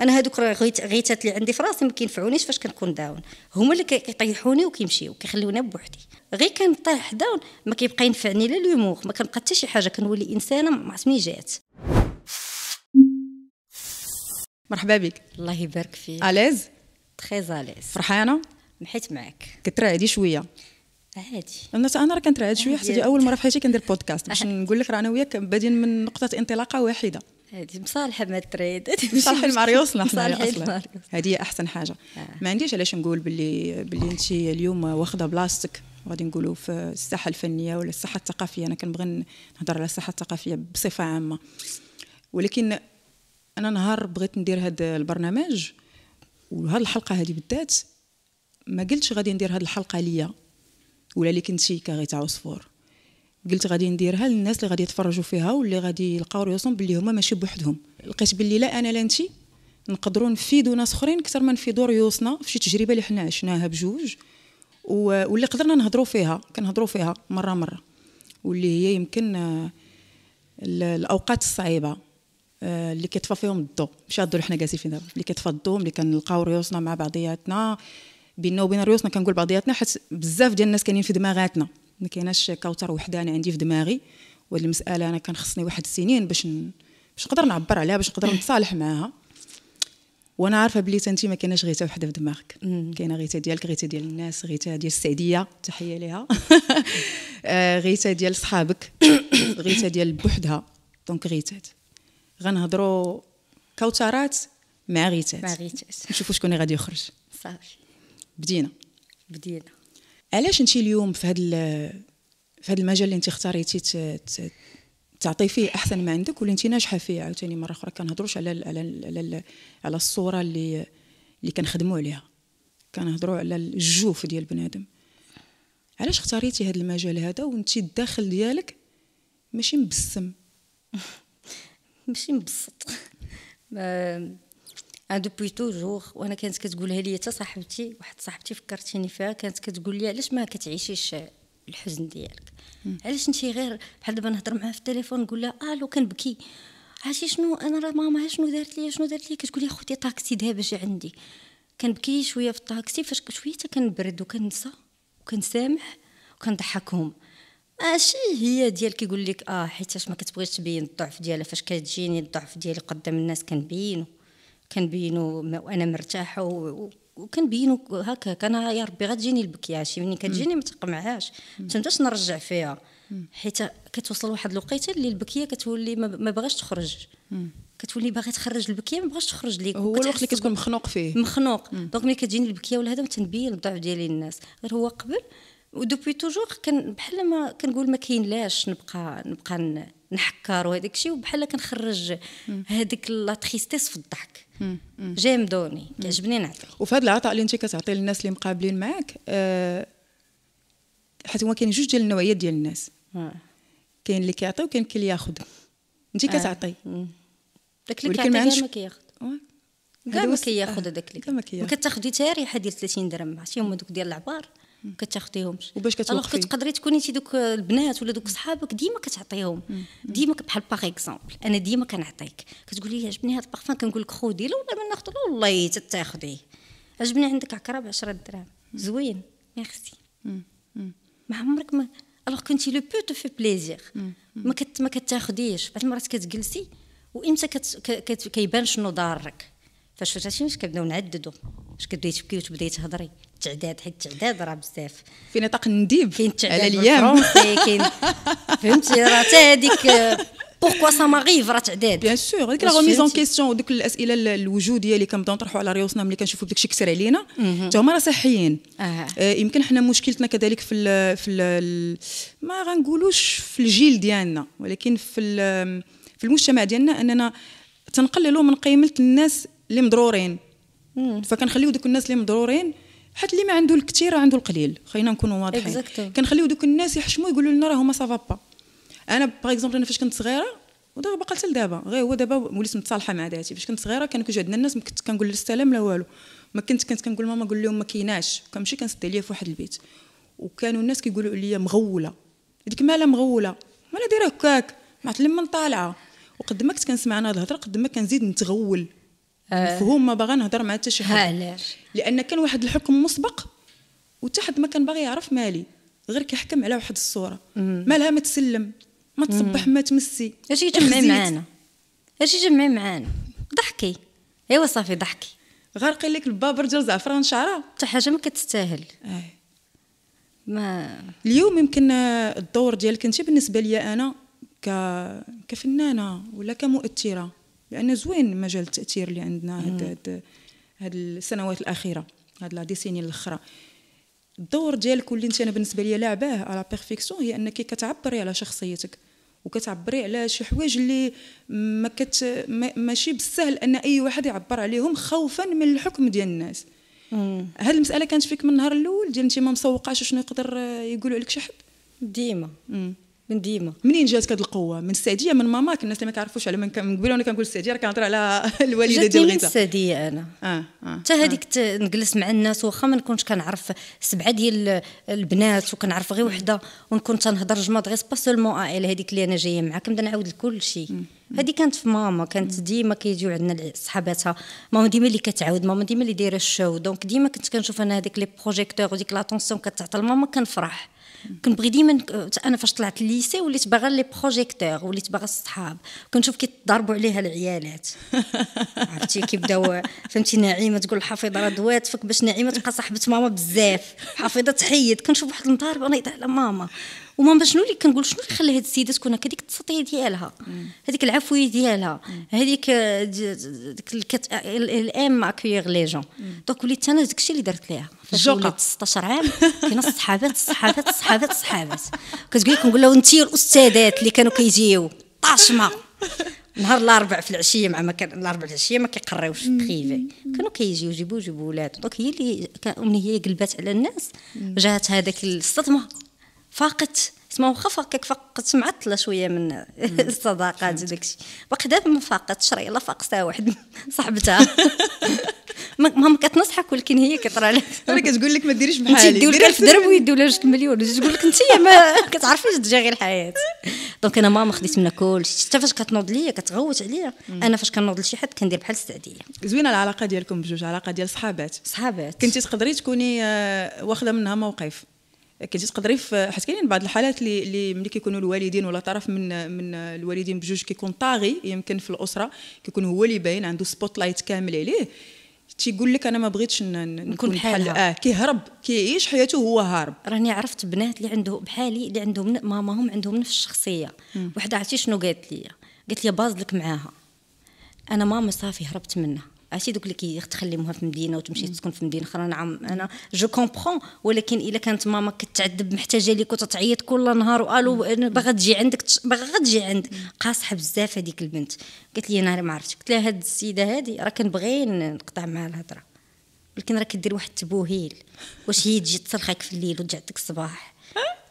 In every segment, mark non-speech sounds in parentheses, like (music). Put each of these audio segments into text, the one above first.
انا هذوك غيتات اللي عندي في راسي ما كينفعونيش فاش كنكون داون هما اللي كيطيحوني وكيمشيو كيخليوني بوحدي غير كنطيح داون ما كيبقى ينفعني لا اليومور ما كنبقى حتى شي حاجه كنولي انسانه ما عرفتني جات مرحبا بك الله يبارك فيك اليز تري اليز فرحانه محيت معاك كترعدي شويه عادي انا انا راه كنترعد شويه حتى اول مره في حياتي كندير بودكاست باش (laughs) نقول لك راه انا وياك بادين من نقطه انطلاقه واحده هذه مصالحه ما تريد مصالحه لماريوسنا حنا هذه احسن حاجه آه. ما عنديش علاش نقول باللي باللي انت اليوم واخده بلاصتك غادي نقولوا في الساحه الفنيه ولا الساحه الثقافيه انا كنبغي نهضر على الساحه الثقافيه بصفه عامه ولكن انا نهار بغيت ندير هذا البرنامج وهذه الحلقه هذه بالذات ما قلتش غادي ندير هاد الحلقه ليا ولا لك انت كغيتا عصفور قلت غادي نديرها للناس اللي غادي يتفرجوا فيها واللي غادي يلقاو راسهم باللي هما ماشي بوحدهم لقيت باللي لا انا لا انت نقدروا نفيدوا ناس اخرين اكثر ما نفيدوا ريوسنا في شي تجربه اللي حنا عشناها بجوج واللي قدرنا نهضروا فيها كنهضروا فيها مره مره واللي هي يمكن آه، الاوقات الصعيبه آه، اللي كيطفى فيهم الضوء ماشي الضوء اللي حنا جالسين فيه دابا اللي كيطفى الضوء اللي كنلقاو ريوسنا مع بعضياتنا بينا وبين ريوسنا كنقول بعضياتنا حيت بزاف ديال الناس كاينين في دماغاتنا ما كايناش كوثر وحده انا عندي في دماغي وهاد المساله انا كان خصني واحد السنين باش ن... باش نقدر نعبر عليها باش نقدر نتصالح معاها وانا عارفه بلي انت ما كايناش غيتا وحده في دماغك كاينه غيتا ديالك غيتا ديال الناس غيتا ديال السعديه تحيه ليها (laughs) آه، غيتا ديال صحابك غيتا ديال بوحدها دونك غيتات غنهضروا كوترات مع غيتات مع غيتات نشوفوا شكون غادي يخرج صافي بدينا بدينا علاش انت اليوم في هذا في هذا المجال اللي انت اختاريتي تعطي فيه احسن ما عندك واللي انت ناجحه فيه عاوتاني مره اخرى كنهضروش على ال على على, على الصوره اللي اللي كنخدموا عليها كنهضروا على الجوف ديال بنادم علاش اختاريتي هذا المجال هذا وانت الداخل ديالك ماشي مبسم (laughs) ماشي مبسط (laughs) دوبوي توجور وانا كانت كتقولها لي حتى صاحبتي واحد صاحبتي فكرتيني فيها كانت كتقول لي علاش ما كتعيشيش الحزن ديالك علاش انت غير بحال دابا نهضر معاها في التليفون نقول لها الو كنبكي عرفتي شنو انا راه ماما شنو دارت لي شنو دارت لي كتقول لي اختي طاكسي دابا جا عندي كنبكي شويه في الطاكسي فاش شويه حتى كنبرد وكنسى وكنسامح وكنضحكهم ماشي هي ديال كيقول لك اه حيتاش ما كتبغيش تبين الضعف ديالها فاش كتجيني الضعف ديالي قدام الناس كنبينو كنبينو وانا مرتاحه و... وكنبينو هكا انا يا ربي غتجيني شي ملي كتجيني ما تقمعهاش ما تنبداش نرجع فيها حيت كتوصل واحد الوقيته اللي البكيه كتولي ما بغاش تخرج كتولي باغي تخرج البكيه ما بغاش تخرج ليك هو الوقت اللي كتكون مخنوق فيه مخنوق دونك ملي كتجيني البكيه ولا هذا تنبين الضعف ديالي للناس غير هو قبل ودوبوي توجور كان بحال ما كنقول ما كاينلاش نبقى نبقى نحكر وهذاك الشيء وبحال كنخرج هذيك لا تريستيس في الضحك جامدوني كيعجبني نعطي وفي هذا العطاء اللي انت كتعطي للناس اللي مقابلين معاك أه حيت هما كاين جوج ديال النوعيات ديال الناس كاين اللي كيعطي وكاين اللي ياخذ انت آه. كتعطي داك اللي كيعطي ما كياخذ كاع ما كياخذ هذاك اللي ما كتاخذي حتى ريحه ديال 30 درهم عرفتي هما دوك ديال العبار كتاخديهمش وباش كتوقفي كتقدري تكوني انت دوك البنات ولا دوك صحابك ديما كتعطيهم ديما بحال باغ اكزومبل انا ديما كنعطيك كتقولي لي عجبني هذا البارفان كنقول لك خودي والله ما ناخذ والله تاخذيه عجبني عندك عكره ب 10 دراهم زوين ميرسي ما عمرك ما الوغ كنتي لو بو تو في بليزيغ ما كت ما كتاخذيش بعض المرات كتجلسي وامتى كت... كت... كيبان شنو ضارك فاش فاش كنبداو نعددو اش كتبداي تبكي وتبداي تهضري التعداد حيت التعداد راه بزاف في نطاق النديب كاين التعداد على الايام كاين فهمتي راه حتى هذيك بوركوا سا ماغيف راه تعداد بيان سور هذيك لا غوميز اون كيستيون ودوك الاسئله الوجوديه اللي كنبداو نطرحوا على ريوسنا ملي كنشوفوا داكشي الشيء كثر علينا حتى هما راه صحيين آه، يمكن حنا مشكلتنا كذلك في الـ في الـ ما غنقولوش في الجيل ديالنا ولكن في في المجتمع ديالنا اننا تنقللوا من قيمه الناس اللي مضرورين فكنخليو دوك الناس اللي مضرورين حيت اللي ما عنده الكثير عنده القليل خلينا نكونوا واضحين كنخليو دوك الناس يحشموا يقولوا لنا راه هما سافا با انا باغ اكزومبل انا فاش كنت صغيره ودابا باقا حتى لدابا غير هو دابا وليت متصالحه مع ذاتي فاش كنت صغيره كانوا كيجيو عندنا الناس ما كنت كنقول السلام لا والو ما كنت كنت كنقول ماما قول لهم ما كايناش كنمشي كنسد عليا في واحد البيت وكانوا الناس كيقولوا لي مغوله هذيك مالها مغوله مالها دايره هكاك ما عرفت لما طالعه وقد ما كنت كنسمع انا هاد الهضره قد ما كنزيد نتغول مفهوم آه، ما باغا نهضر مع حتى شي حد لان كان واحد الحكم مسبق وتحد ما كان باغي يعرف مالي غير كيحكم على واحد الصوره مالها ما تسلم ما تصبح ما تمسي اش يجمعي معانا اش يجمعي معانا ضحكي ايوا صافي ضحكي غارقي لك البابر ديال زعفران شعره حتى حاجه ما كتستاهل آه. ما اليوم يمكن الدور ديالك انت بالنسبه لي انا ك... كفنانه ولا كمؤثره لان زوين مجال التاثير اللي عندنا هاد هاد, هاد السنوات الاخيره هاد لا ديسيني الاخرى الدور ديالك واللي انت انا بالنسبه لي لعباه على بيرفيكسيون هي انك كتعبري على شخصيتك وكتعبري على شي حوايج اللي ما كت ماشي بالسهل ان اي واحد يعبر عليهم خوفا من الحكم ديال الناس هاد المساله كانت فيك من النهار الاول ديال انت ما مسوقاش شنو يقدر يقولوا عليك شي حد ديما من ديما منين جاتك هذه القوه من السعديه من ماما الناس اللي ما كيعرفوش على من قبل وانا كنقول السعديه راه كنهضر على (laughs) الوالده ديال غيتا السعديه انا اه, آه،, آه. حتى آه. هذيك آه. نجلس مع الناس واخا ما نكونش كنعرف سبعه ديال البنات وكنعرف غير وحده ونكون تنهضر جماد غير سبا سولمون هذيك اللي انا جايه معاك نبدا نعاود لكل شيء هذه كانت في ماما كانت ديما كيجيو عندنا صحاباتها ماما ديما اللي كتعاود ماما ديما اللي دايره الشو دونك ديما كنت كنشوف انا هذيك لي بروجيكتور وديك لاتونسيون كتعطى لماما كنفرح كنبغي ديما انا فاش طلعت الليسي وليت باغا لي بروجيكتور وليت باغا الصحاب كنشوف تضربوا عليها العيالات (laughs) عرفتي كيبداو فهمتي نعيمه تقول الحفيظه راه دواتفك باش نعيمه تبقى صاحبه ماما بزاف حفيظه تحيد كنشوف واحد النهار انا على ماما وماما شنو اللي كنقول شنو اللي خلى هاد السيده تكون هكا هذيك التسطيه ديالها هذيك العفويه ديالها هذيك ديك الام اكويغ لي جون دونك وليت انا داك الشيء اللي درت ليها فاش 16 عام كاين الصحابات الصحابات الصحابات الصحابات كتقول لك نقول لهم انت الاستاذات اللي كانوا كيجيو طاشمه نهار الاربع في العشيه مع ما كان الاربع في العشيه ما كيقريوش بريفي كانوا كيجيو يجيبوا يجيبوا ولاد دونك هي اللي هي قلبات على الناس جات هذاك الصدمه فاقت تما واخا فاقت معطله شويه من (laughs) الصداقات وداكشي باقي دابا ما فاقتش راه يلاه فاقتها واحد (laughs) صاحبتها ماما كتنصحك ولكن هي كترى لك انا كتقول لك ما ديريش بحالي ديري لك الف درهم ويدي ولا 2 مليون تقول لك انت ما (laughs) كتعرفيش غير الحياه دونك انا ماما خديت منها كلشي حتى فاش كتنوض ليا كتغوت عليا انا فاش كنوض لشي حد كندير بحال السعديه زوينه العلاقه ديالكم بجوج علاقه ديال صحابات صحابات كنتي تقدري تكوني آه، واخده منها موقف كنتي تقدري حيت كاينين بعض الحالات اللي اللي ملي كيكونوا الوالدين ولا طرف من من الوالدين بجوج كيكون طاغي يمكن في الاسره كيكون هو اللي باين عنده سبوت لايت كامل عليه تيقول لك انا ما بغيتش نكون بحال اه كيهرب كيعيش حياته هو هارب راني عرفت بنات اللي عنده بحالي اللي عندهم ماماهم عندهم نفس الشخصيه وحده عرفتي شنو قالت لي قالت لي بازلك معاها انا ماما صافي هربت منها عرفتي دوك اللي كيختخل في مدينه وتمشي تسكن في مدينه اخرى نعم انا جو كومبرون ولكن الا كانت ماما كتعذب محتاجه ليك وتتعيط كل نهار والو باغا تجي عندك باغا تجي عندك قاصحه بزاف هذيك البنت قالت لي انا ما عرفتش قلت لها هاد السيده هادي راه كنبغي نقطع معها الهضره ولكن راه كدير واحد التبوهيل واش هي تجي تصرخك في الليل وتجي عندك الصباح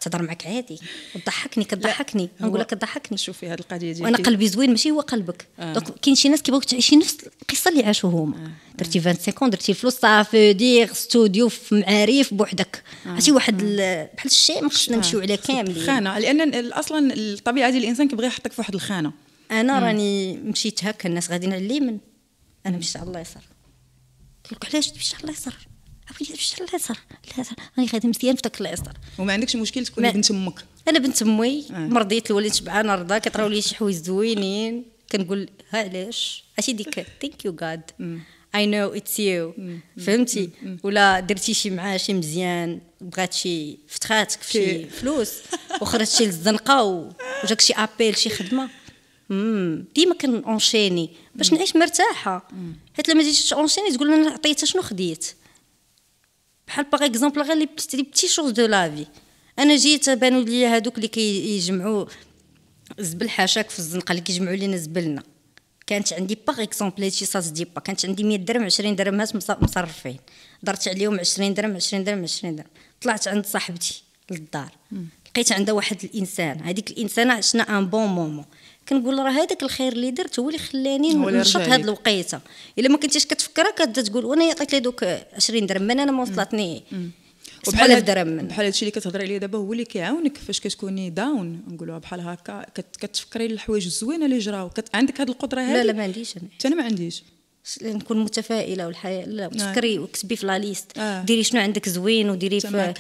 تهضر معك عادي وتضحكني كتضحكني نقول لك كتضحكني شوفي هذه القضيه ديالك وانا قلبي زوين ماشي هو قلبك آه. دونك كاين شي ناس كيبغيو تعيشي نفس القصه اللي عاشوا هما آه. درتي 25 درتي فلوس صافي دير ستوديو في معاريف بوحدك آه. عرفتي واحد آه. بحال الشيء ما خصنا نمشيو عليه كاملين خانه لان اصلا الطبيعه ديال الانسان كيبغي يحطك في واحد الخانه انا راني مشيت هكا الناس غاديين على اليمن انا مشيت على اليسار كيقول لك علاش تمشي على اليسار عرفتي تمشي على اليسار اليسار راني غادي مزيان في داك اليسار وما عندكش مشكل تكوني بنت امك انا بنت امي مرضيت الوالد شبعان رضا كيطراو لي شي حوايج زوينين كنقول ها علاش عرفتي ديك ثانك يو غاد اي نو اتس يو فهمتي ولا درتي شي معاه شي مزيان بغات شي فتخاتك في شي (laughs) فلوس وخرجتي للزنقه وجاك شي ابيل شي خدمه ديما كنونشيني باش نعيش مرتاحه حيت لما جيتي تونشيني تقول انا عطيتها شنو خديت بحال باغ اكزومبل غير لي بتي شوز دو لافي انا جيت بانوا لي هادوك اللي كيجمعوا كي الزبل حاشاك في الزنقه اللي كيجمعوا لينا زبلنا كانت عندي باغ اكزومبل هادشي صاص ديبا كانت عندي 100 درهم 20 درهم هات مصرفين درت عليهم 20 درهم 20 درهم 20 درهم طلعت عند صاحبتي للدار لقيت عندها واحد الانسان هذيك الانسانه عشنا ان بون مومون كنقول راه هذاك الخير اللي درت هو اللي خلاني نشط هاد الوقيته الا ما كنتيش كتفكرها كتبدا تقول وانا يعطيك لي دوك 20 درهم من انا ما وصلتني مم. بحال هذا من بحال هادشي اللي كتهضري عليه دابا هو اللي كيعاونك فاش كتكوني داون نقولوها بحال هكا كت كتفكري الحوايج الزوينه اللي جراو عندك هاد القدره هذه لا لا ما عنديش انا حتى انا ما عنديش نكون متفائله والحياه لا آه. وتفكري وكتبي في لا ليست آه. ديري شنو عندك زوين وديري في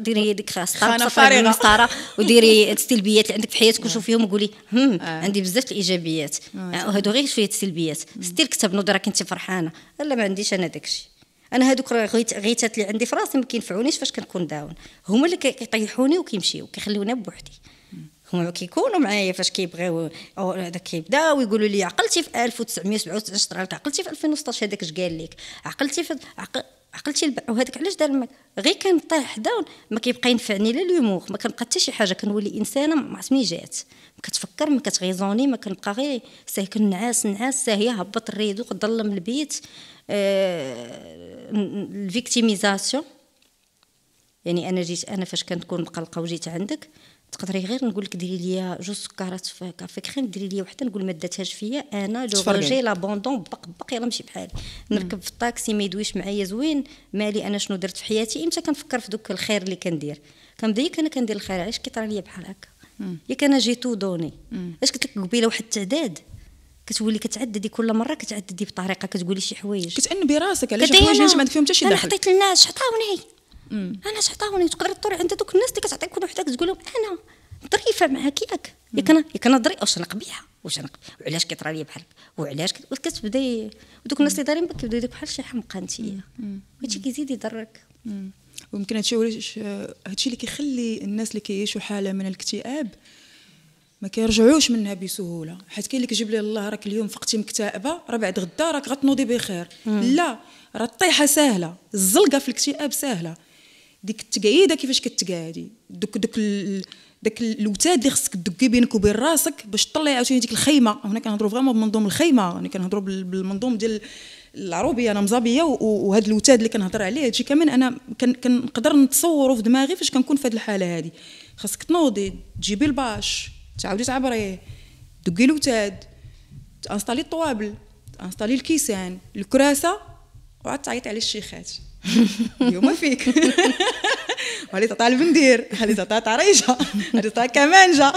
ديري هذيك خانه فارغه وديري (laughs) السلبيات اللي عندك في حياتك وشوفيهم وقولي هم آه. عندي بزاف الايجابيات آه. آه، هادو غير شويه السلبيات ستير الكتاب نوض راك انت فرحانه لا ما عنديش انا داكشي انا هذوك غيتات اللي عندي في راسي ما كينفعونيش فاش كنكون داون هما اللي كيطيحوني وكيمشيو كيخليوني بوحدي هما كيكونوا معايا فاش كيبغيو هذاك كيبدا ويقولوا لي عقلتي في 1997 عقلتي في 2016 هذاك اش قال لك عقلتي في عقل عقلتي الباع وهذاك علاش دار المال غير كنطيح حدا ما كيبقى ينفعني لا لوموغ ما كنبقى حتى شي حاجه كنولي انسانه ما سمي جات ما كتفكر ما كتغيزوني ما كنبقى غير ساهي كنعاس نعاس ساهي هبط الريدو ظلم البيت آه الفيكتيميزاسيون يعني انا جيت انا فاش كنكون مقلقه وجيت عندك تقدري غير نقول لك ديري ليا جوج سكرات في كافي كريم ديري ليا وحده نقول ما داتهاش فيا انا لو جي لابوندون بق بق يلا نمشي بحالي نركب في الطاكسي ما يدويش معايا زوين مالي انا شنو درت في حياتي امتى كنفكر في دوك الخير اللي كندير كنبدا انا كندير الخير علاش كيطرى ليا بحال هكا ياك انا جي تو دوني اش قلت لك قبيله واحد التعداد كتولي كتعددي كل مره كتعددي بطريقه كتقولي شي حوايج كتأنبي راسك علاش حوايج ما عندك فيهم حتى شي دخل انا حطيت للناس عطاوني انا شعطاوني تقدر تطري عند دوك الناس اللي كتعطيك كل وحده تقول لهم انا ظريفه معاك ياك ياك انا ياك انا ظريفه واش انا قبيحه واش انا وعلاش كيطرى لي بحالك وعلاش كتبدا ودوك الناس اللي دايرين بك يبداو بحال شي حمقى انت هادشي كيزيد يضرك ويمكن هادشي هادشي اللي كيخلي الناس اللي كيعيشوا حاله من الاكتئاب ما كيرجعوش منها بسهوله حيت كاين اللي كيجيب لي الله راك اليوم فقتي مكتئبه راه بعد غدا راك غتنوضي بخير لا راه الطيحه سهله الزلقه في الاكتئاب سهله ديك التقعيده إيه كيفاش كتقعدي دوك دوك داك الوتاد اللي خصك تدقي بينك وبين راسك باش تطلعي عاوتاني ديك الخيمه هنا كنهضروا فريمون بمنظوم الخيمه انا يعني كنهضروا بالمنظوم ديال العروبيه انا مزابيه وهذا الوتاد اللي كنهضر عليه هادشي كامل انا كنقدر نتصوره في دماغي فاش كنكون في هذه الحاله هذه خاصك تنوضي تجيبي الباش تعاودي تعبريه دقي الوتاد انستالي الطوابل انستالي الكيسان الكراسه وعاد تعيط على الشيخات اليوم (laughs) فيك هذي (laughs) تعطيها البندير هذي تعطيها طريجه هذي تعطيها كمانجه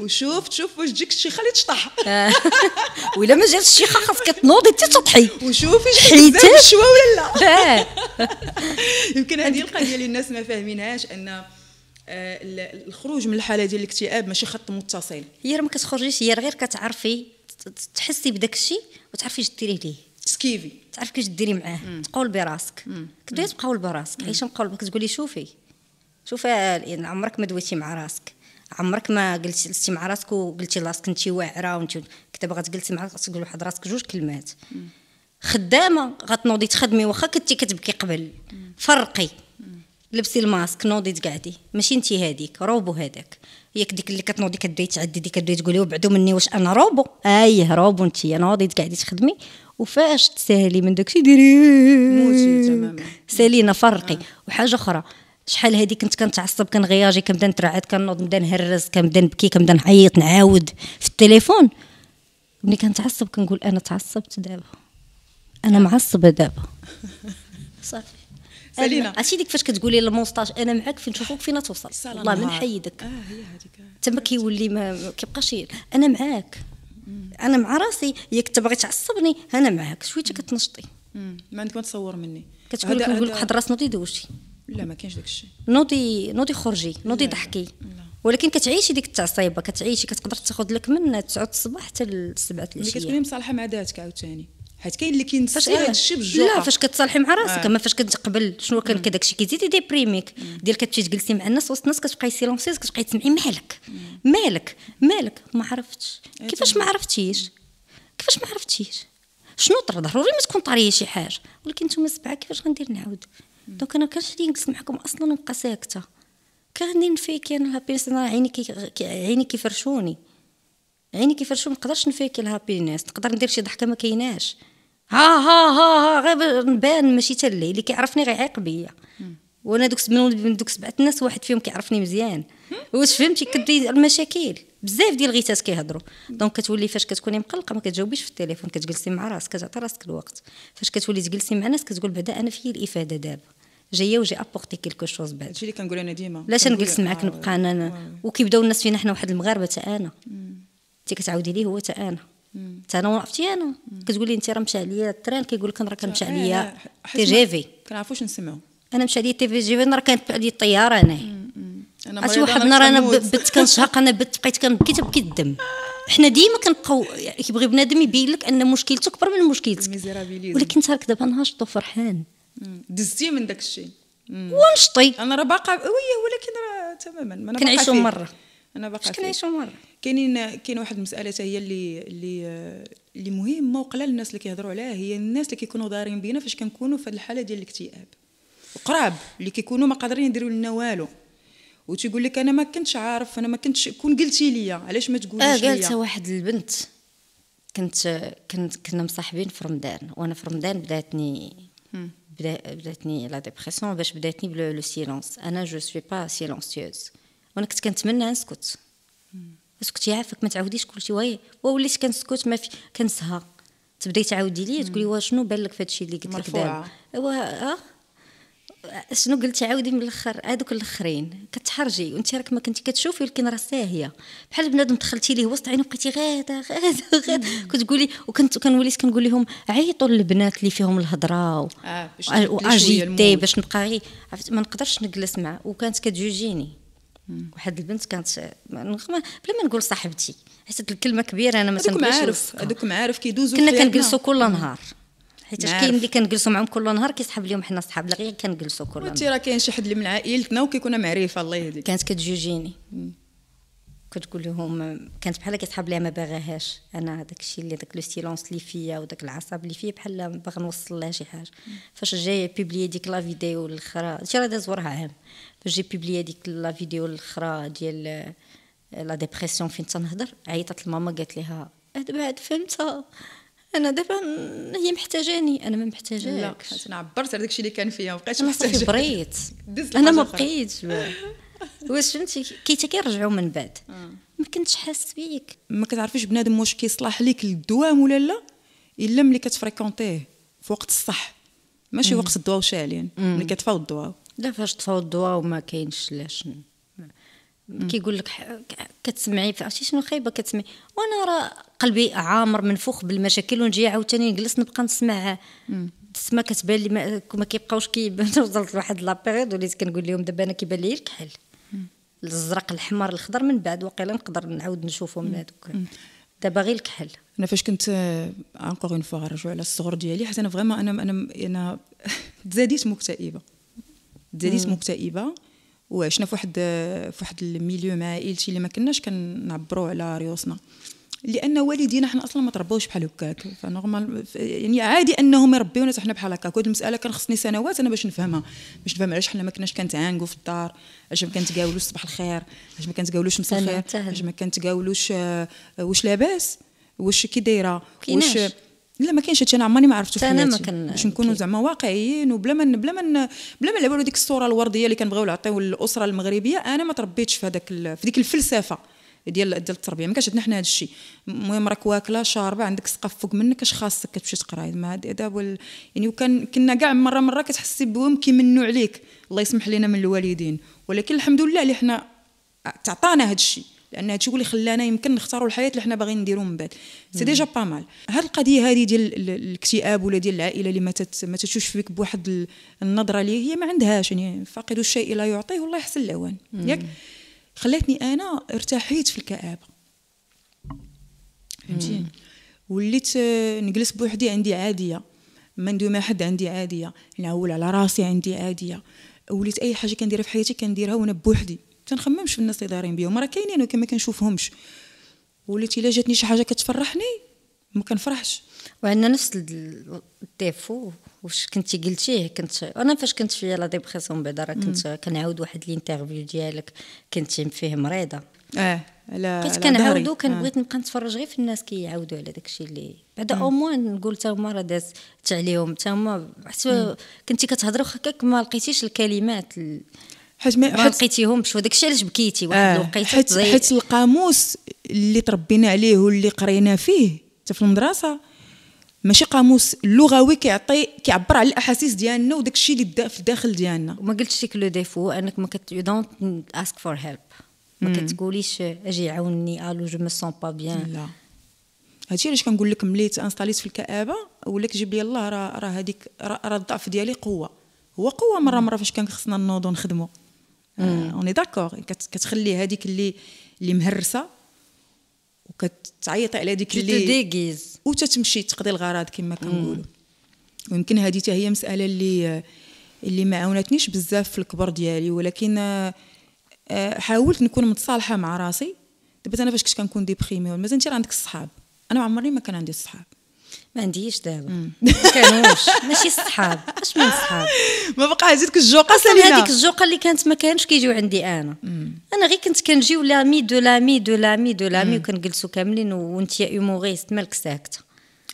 وشوف تشوف واش تجيك الشيخه آه. اللي تشطح ولا ما جاتش الشيخه خاصك تنوضي حتى تطحي واش حيت الشوا ولا لا (laughs) آه. يمكن هذه القضيه اللي الناس ما فاهمينهاش ان آه، الخروج من الحاله ديال الاكتئاب ماشي خط متصل هي راه ما كتخرجيش هي غير كتعرفي تحسي بداك الشيء وتعرفي اش ديري ليه تسكيفي تعرف كيش ديري معاه تقول براسك كدوي تقول براسك عيش نقول بك تقولي شوفي شوفي يعني عمرك ما دويتي مع راسك عمرك ما قلتي جلستي مع راسك وقلتي راسك انت واعره وانت كنت باغا تجلسي مع راسك تقول واحد راسك جوج كلمات خدامه غتنوضي تخدمي واخا كنتي كتبكي قبل فرقي لبسي الماسك نوضي تقعدي ماشي انت هذيك روبو هذاك ياك ديك اللي كتنوضي كتبدا تعدي ديك كدي تقولي وبعدو مني واش انا روبو ايه روبو انت نوضي تقعدي تخدمي وفاش تسهلي من داكشي ديري تماما سالينا فرقي آه. وحاجه اخرى شحال هادي كنت كنتعصب كنغياجي كنبدا نترعد كنوض نبدا نهرس كنبدا نبكي كنبدا نعيط نعاود في التليفون ملي كنتعصب كنقول انا تعصبت دابا انا آه. معصبه دابا (laughs) صافي سالينا عرفتي ديك فاش كتقولي المونستاج انا معاك فين نشوفوك فين توصل والله من حيدك اه هي هذيك تما كيولي ما كيبقاش انا معاك انا مع راسي ياك تبغي تعصبني انا معاك شويه كتنشطي ما عندك ما تصور مني كتقول لك نقول لك حد راس نوضي دوشي لا ما كاينش داك الشيء نوضي نوضي خرجي نوضي ضحكي ولكن كتعيشي ديك التعصيبه كتعيشي كتقدر تاخذ لك من 9 الصباح حتى ل 7 العشيه ملي كتكوني مصالحه مع ذاتك عاوتاني حيت كاين اللي كينسى هذا الشيء بالجوع لا فاش كتصالحي مع راسك آه. اما فاش كتقبل شنو كان كداك الشيء كيزيد يديبريميك ديال كتمشي تجلسي مع الناس وسط الناس كتبقاي سيلونسيز كتبقاي تسمعي مالك مالك مالك ما عرفتش إيه، كيفاش ما عرفتيش كيفاش ما عرفتيش شنو طرا ضروري ما تكون طاريه شي حاجه ولكن نتوما سبعه كيفاش غندير نعاود دونك انا كانش غادي نجلس معكم اصلا ونبقى ساكته كان نفيكي انا الهابينس انا عيني كي عيني كيفرشوني عيني كيفرشوني ما نقدرش نفيكي الهابينس نقدر ندير شي ضحكه ما كايناش ها ها ها, ها غير نبان ماشي حتى اللي اللي كيعرفني غيعيق بيا وانا دوك من دوك سبعه الناس واحد فيهم كيعرفني مزيان واش فهمتي كدي المشاكل بزاف ديال الغيتات كيهضروا دونك كتولي فاش كتكوني مقلقه ما كتجاوبيش في التليفون كتجلسي مع راسك كتعطي راسك الوقت فاش كتولي تجلسي مع ناس كتقول بعدا انا في الافاده دابا جايه وجي ابورتي كيلكو شوز بعد هادشي اللي كنقول انا ديما لاش نجلس معاك آه، نبقى انا آه. وكيبداو الناس فينا حنا واحد المغاربه تا انا انت كتعاودي ليه هو تا انا انا عرفتي انا كتقولي انت راه مشى عليا التران كيقول لك راه كنمشى عليا تي جي في كنعرفوش نسمعو انا مشى عليا تي في جي في راه كانت عندي الطياره انايا عرفتي واحد النهار انا بت كنشهق انا بت بقيت كنبكي تبكي الدم حنا ديما كنبقاو كيبغي بنادم يبين لك ان مشكلته اكبر من مشكلتك ولكن انت دابا ناشط وفرحان دزتي من داك الشيء ونشطي انا راه باقا وي ولكن راه تماما كنعيشو مره انا باقا كاينين كاين واحد المساله تاهي هي اللي اللي اللي مهمه وقلال الناس اللي كيهضروا عليها هي الناس اللي كيكونوا دارين بينا فاش كنكونوا في الحاله ديال الاكتئاب قراب اللي كيكونوا ما قادرين يديروا لنا والو وتيقول لك انا ما كنتش عارف انا ما كنتش كون قلتي لي علاش ما تقوليش آه اه قالتها واحد البنت كنت كنت كنا مصاحبين في رمضان وانا في رمضان بداتني بداتني لا ديبرسيون باش بداتني بلو سيلونس انا جو سوي با سيلونسيوز وانا كنت كنتمنى نسكت اسكتي يعافك ما تعاوديش كل شيء وي وليت كنسكت ما في كنسهى تبداي تعاودي لي تقولي واش شنو بان لك في هادشي اللي قلت لك دابا اه شنو قلت عاودي من الاخر هذوك الاخرين كتحرجي وانت راك ما كنتي كتشوفي ولكن راه ساهيه بحال بنادم دخلتي ليه وسط عينه بقيتي غاده غاده غاده كتقولي وكنت كنوليت كنقول لهم عيطوا للبنات اللي فيهم الهضره و... آه باش آه، باش نبقى غير ما نقدرش نجلس معاه وكانت كتجوجيني واحد البنت كانت بلا ما نقول صاحبتي حيت الكلمه كبيره انا ما تنبغيش معارف هذوك معارف كيدوزوا كنا كنجلسوا كل نهار حيت كاين اللي كنجلسوا معاهم كل نهار كيسحب لهم حنا صحاب لا غير كنجلسوا كل نهار راه كاين شي حد من عائلتنا وكيكون معرفه الله يهديك كانت كتجوجيني كتقول لهم كانت بحال كيصحاب ليها ما باغاهاش انا هذاك الشيء اللي داك لو سيلونس اللي فيا وداك العصب اللي فيا بحال باغا نوصل لها شي حاجه فاش جاي بيبلي ديك لا فيديو الاخرى هادشي راه داز عام جي بوبليي هذيك لا فيديو الاخرى ديال آه, لا ديبرسيون فين تنهضر عيطت لماما قالت لها هاد بعد فهمتها انا دابا هي محتاجاني انا ما محتاجاكش انا عبرت على داكشي اللي كان فيا ما بقيتش محتاجه بريت (laughs) انا ما بقيتش واش فهمتي كي كيرجعوا من بعد آه. ما كنتش حاس بيك ما كتعرفيش بنادم واش كيصلح ليك للدوام ولا لا الا ملي كتفريكونتيه في وقت الصح ماشي وقت الدواء شاعلين ملي كتفاو الدواء لا فاش تفاوض الضواء وما كاينش لاش كيقول لك كتسمعي عرفتي شنو خايبه كتسمعي وانا راه قلبي عامر منفوخ بالمشاكل ونجي عاوتاني نجلس نبقى نسمع السما كتبان لي ما, كيبقاوش كيبان (laughs) وصلت لواحد لابيريود وليت كنقول لهم دابا انا كيبان لي الكحل الازرق الاحمر الاخضر من بعد واقيلا نقدر نعاود نشوفهم هذوك دابا غير الكحل انا فاش كنت انكور اون فوا نرجعوا على الصغر ديالي حيت انا فغيمون انا انا انا (laughs) تزاديت مكتئبه دريس مكتئبه وعشنا في واحد في واحد الميليو مع عائلتي اللي ما كناش كنعبروا على ريوسنا لان والدينا حنا اصلا ما تربوش بحال هكاك فنورمال يعني عادي انهم يربيونا حنا بحال هكاك هذه المساله كان خصني سنوات انا باش نفهمها باش نفهم علاش حنا ما كناش كنتعانقوا في الدار علاش ما كنتقاولوش صباح الخير علاش ما كنتقاولوش مساء الخير علاش ما كنتقاولوش آه، واش لاباس واش كي دايره واش لا ما كاينش هادشي انا عمرني ما عرفتو في حياتي باش نكونوا زعما واقعيين وبلا ما بلا ما بلا ما نلعبوا ديك الصوره الورديه اللي كنبغيو نعطيو للاسره المغربيه انا ما تربيتش في هذاك في ديك الفلسفه ديال ديال التربيه ما كانش عندنا حنا هذا الشيء المهم راك واكله شاربه عندك سقف فوق منك اش خاصك كتمشي تقراي ما هذا وال... يعني وكان كنا كاع مره مره كتحسي بهم كيمنوا عليك الله يسمح لنا من الوالدين ولكن الحمد لله اللي حنا تعطانا هذا الشيء لان هادشي هو اللي خلانا يمكن نختاروا الحياه اللي حنا باغيين نديرو من بعد سي ديجا با مال هاد القضيه هادي ديال الاكتئاب ولا ديال العائله اللي ما تت ما تشوفش فيك بواحد النظره اللي هي ما عندهاش يعني فاقد الشيء لا يعطيه والله يحسن العوان ياك خلاتني انا ارتحيت في الكآبه فهمتي وليت آه، نجلس بوحدي عندي عاديه ما ما حد عندي عاديه نعول على راسي عندي عاديه وليت اي حاجه كنديرها في حياتي كنديرها وانا بوحدي تنخممش في الناس اللي دايرين بيهم راه كاينين ولكن ما كنشوفهمش وليت الا جاتني شي حاجه كتفرحني ما كنفرحش وعندنا نفس الديفو واش كنتي قلتيه كنت انا فاش كنت في لا ديبريسيون بعدا راه كنت كنعاود واحد الانترفيو ديالك كنت فيه مريضه اه على كنت كنعاودو كنبغيت آه. نبقى نتفرج غير في الناس كيعاودوا كي على داكشي اللي بعدا او موان نقول تا هما راه دازت عليهم تا هما حتى كنتي كتهضري واخا ما لقيتيش الكلمات حيت ما لقيتيهمش وداك الشيء علاش بكيتي واحد آه الوقيته حيت القاموس اللي تربينا عليه واللي قرينا فيه حتى في المدرسه ماشي قاموس لغوي كيعطي كيعبر على الاحاسيس ديالنا وداك الشيء اللي في الداخل ديالنا وما قلتش لك لو ديفو انك ما كت يو دونت اسك فور هيلب ما كتقوليش اجي عاوني الو جو مي سون با بيان لا هادشي علاش كنقول لك ملي انستاليت في الكابه ولا جيب لي الله راه راه هذيك راه الضعف ديالي قوه هو قوه مره مره فاش كان خصنا نوضو نخدمو اوني آه، داكور كتخلي هذيك اللي اللي مهرسه وكتعيطي على هذيك اللي ديغيز وتتمشي تقضي الغرض كما كنقولوا ويمكن هذه حتى هي مساله اللي اللي ما عاونتنيش بزاف في الكبر ديالي ولكن آه، حاولت نكون متصالحه مع راسي دابا انا فاش كنت كنكون ديبريمي مازال انت عندك الصحاب انا ما عمرني ما كان عندي الصحاب ما عنديش دابا ما كانوش ماشي الصحاب اش من صحاب ما بقى جاتك الجوقه سالينا هذيك الجوقه اللي كانت ما كانوش كيجيو عندي انا مم. انا غير كنت كنجي لامي دو لامي دو لامي دو لامي وكنجلسوا كاملين وانت يا يوموريست مالك ساكته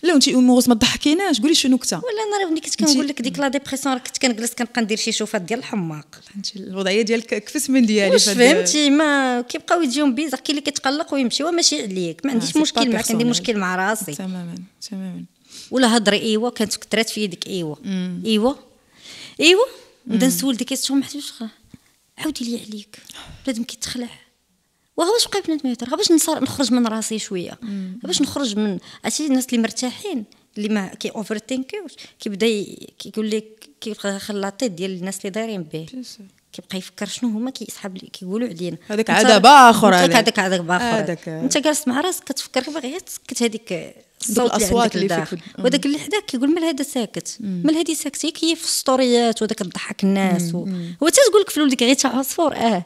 لا انت امورس ما ضحكيناش قولي شنو كنت ولا انا ملي كنت كنقول لك ديك لا ديبرسيون كنت كنجلس كنبقى ندير شي شوفات ديال الحماق انت الوضعيه ديالك كفس من ديالي واش فهمتي ما كيبقاو يجيو بيزا كاين اللي كيتقلق ويمشي وماشي عليك ما عنديش آه، مشكل معك عندي مشكل مع راسي تماما تماما ولا هضري ايوا كانت كثرات في يدك ايوا ايوا ايوا نبدا نسول ديك السؤال ما حسيتش عاودي لي عليك بنادم كيتخلع واه باش بقى بنادم يهضر باش نخرج من راسي شويه باش نخرج من عرفتي الناس اللي مرتاحين اللي ما كي اوفر ثينكيوش كيبدا كيقول لك كيبقى خلاطيط ديال الناس اللي دايرين به كيبقى يفكر شنو هما كيصحاب كيقولوا علينا هذاك عذاب اخر هذاك هذاك عذاب اخر انت جالس مع راسك كتفكر باغي تسكت هذيك الصوت يعني الاصوات اللي, فيك وهذاك اللي حداك يقول مال هذا ساكت مال هذه ساكته كيف في السطوريات وهذاك تضحك الناس و... حتى تتقول لك في ولدك غير عصفور اه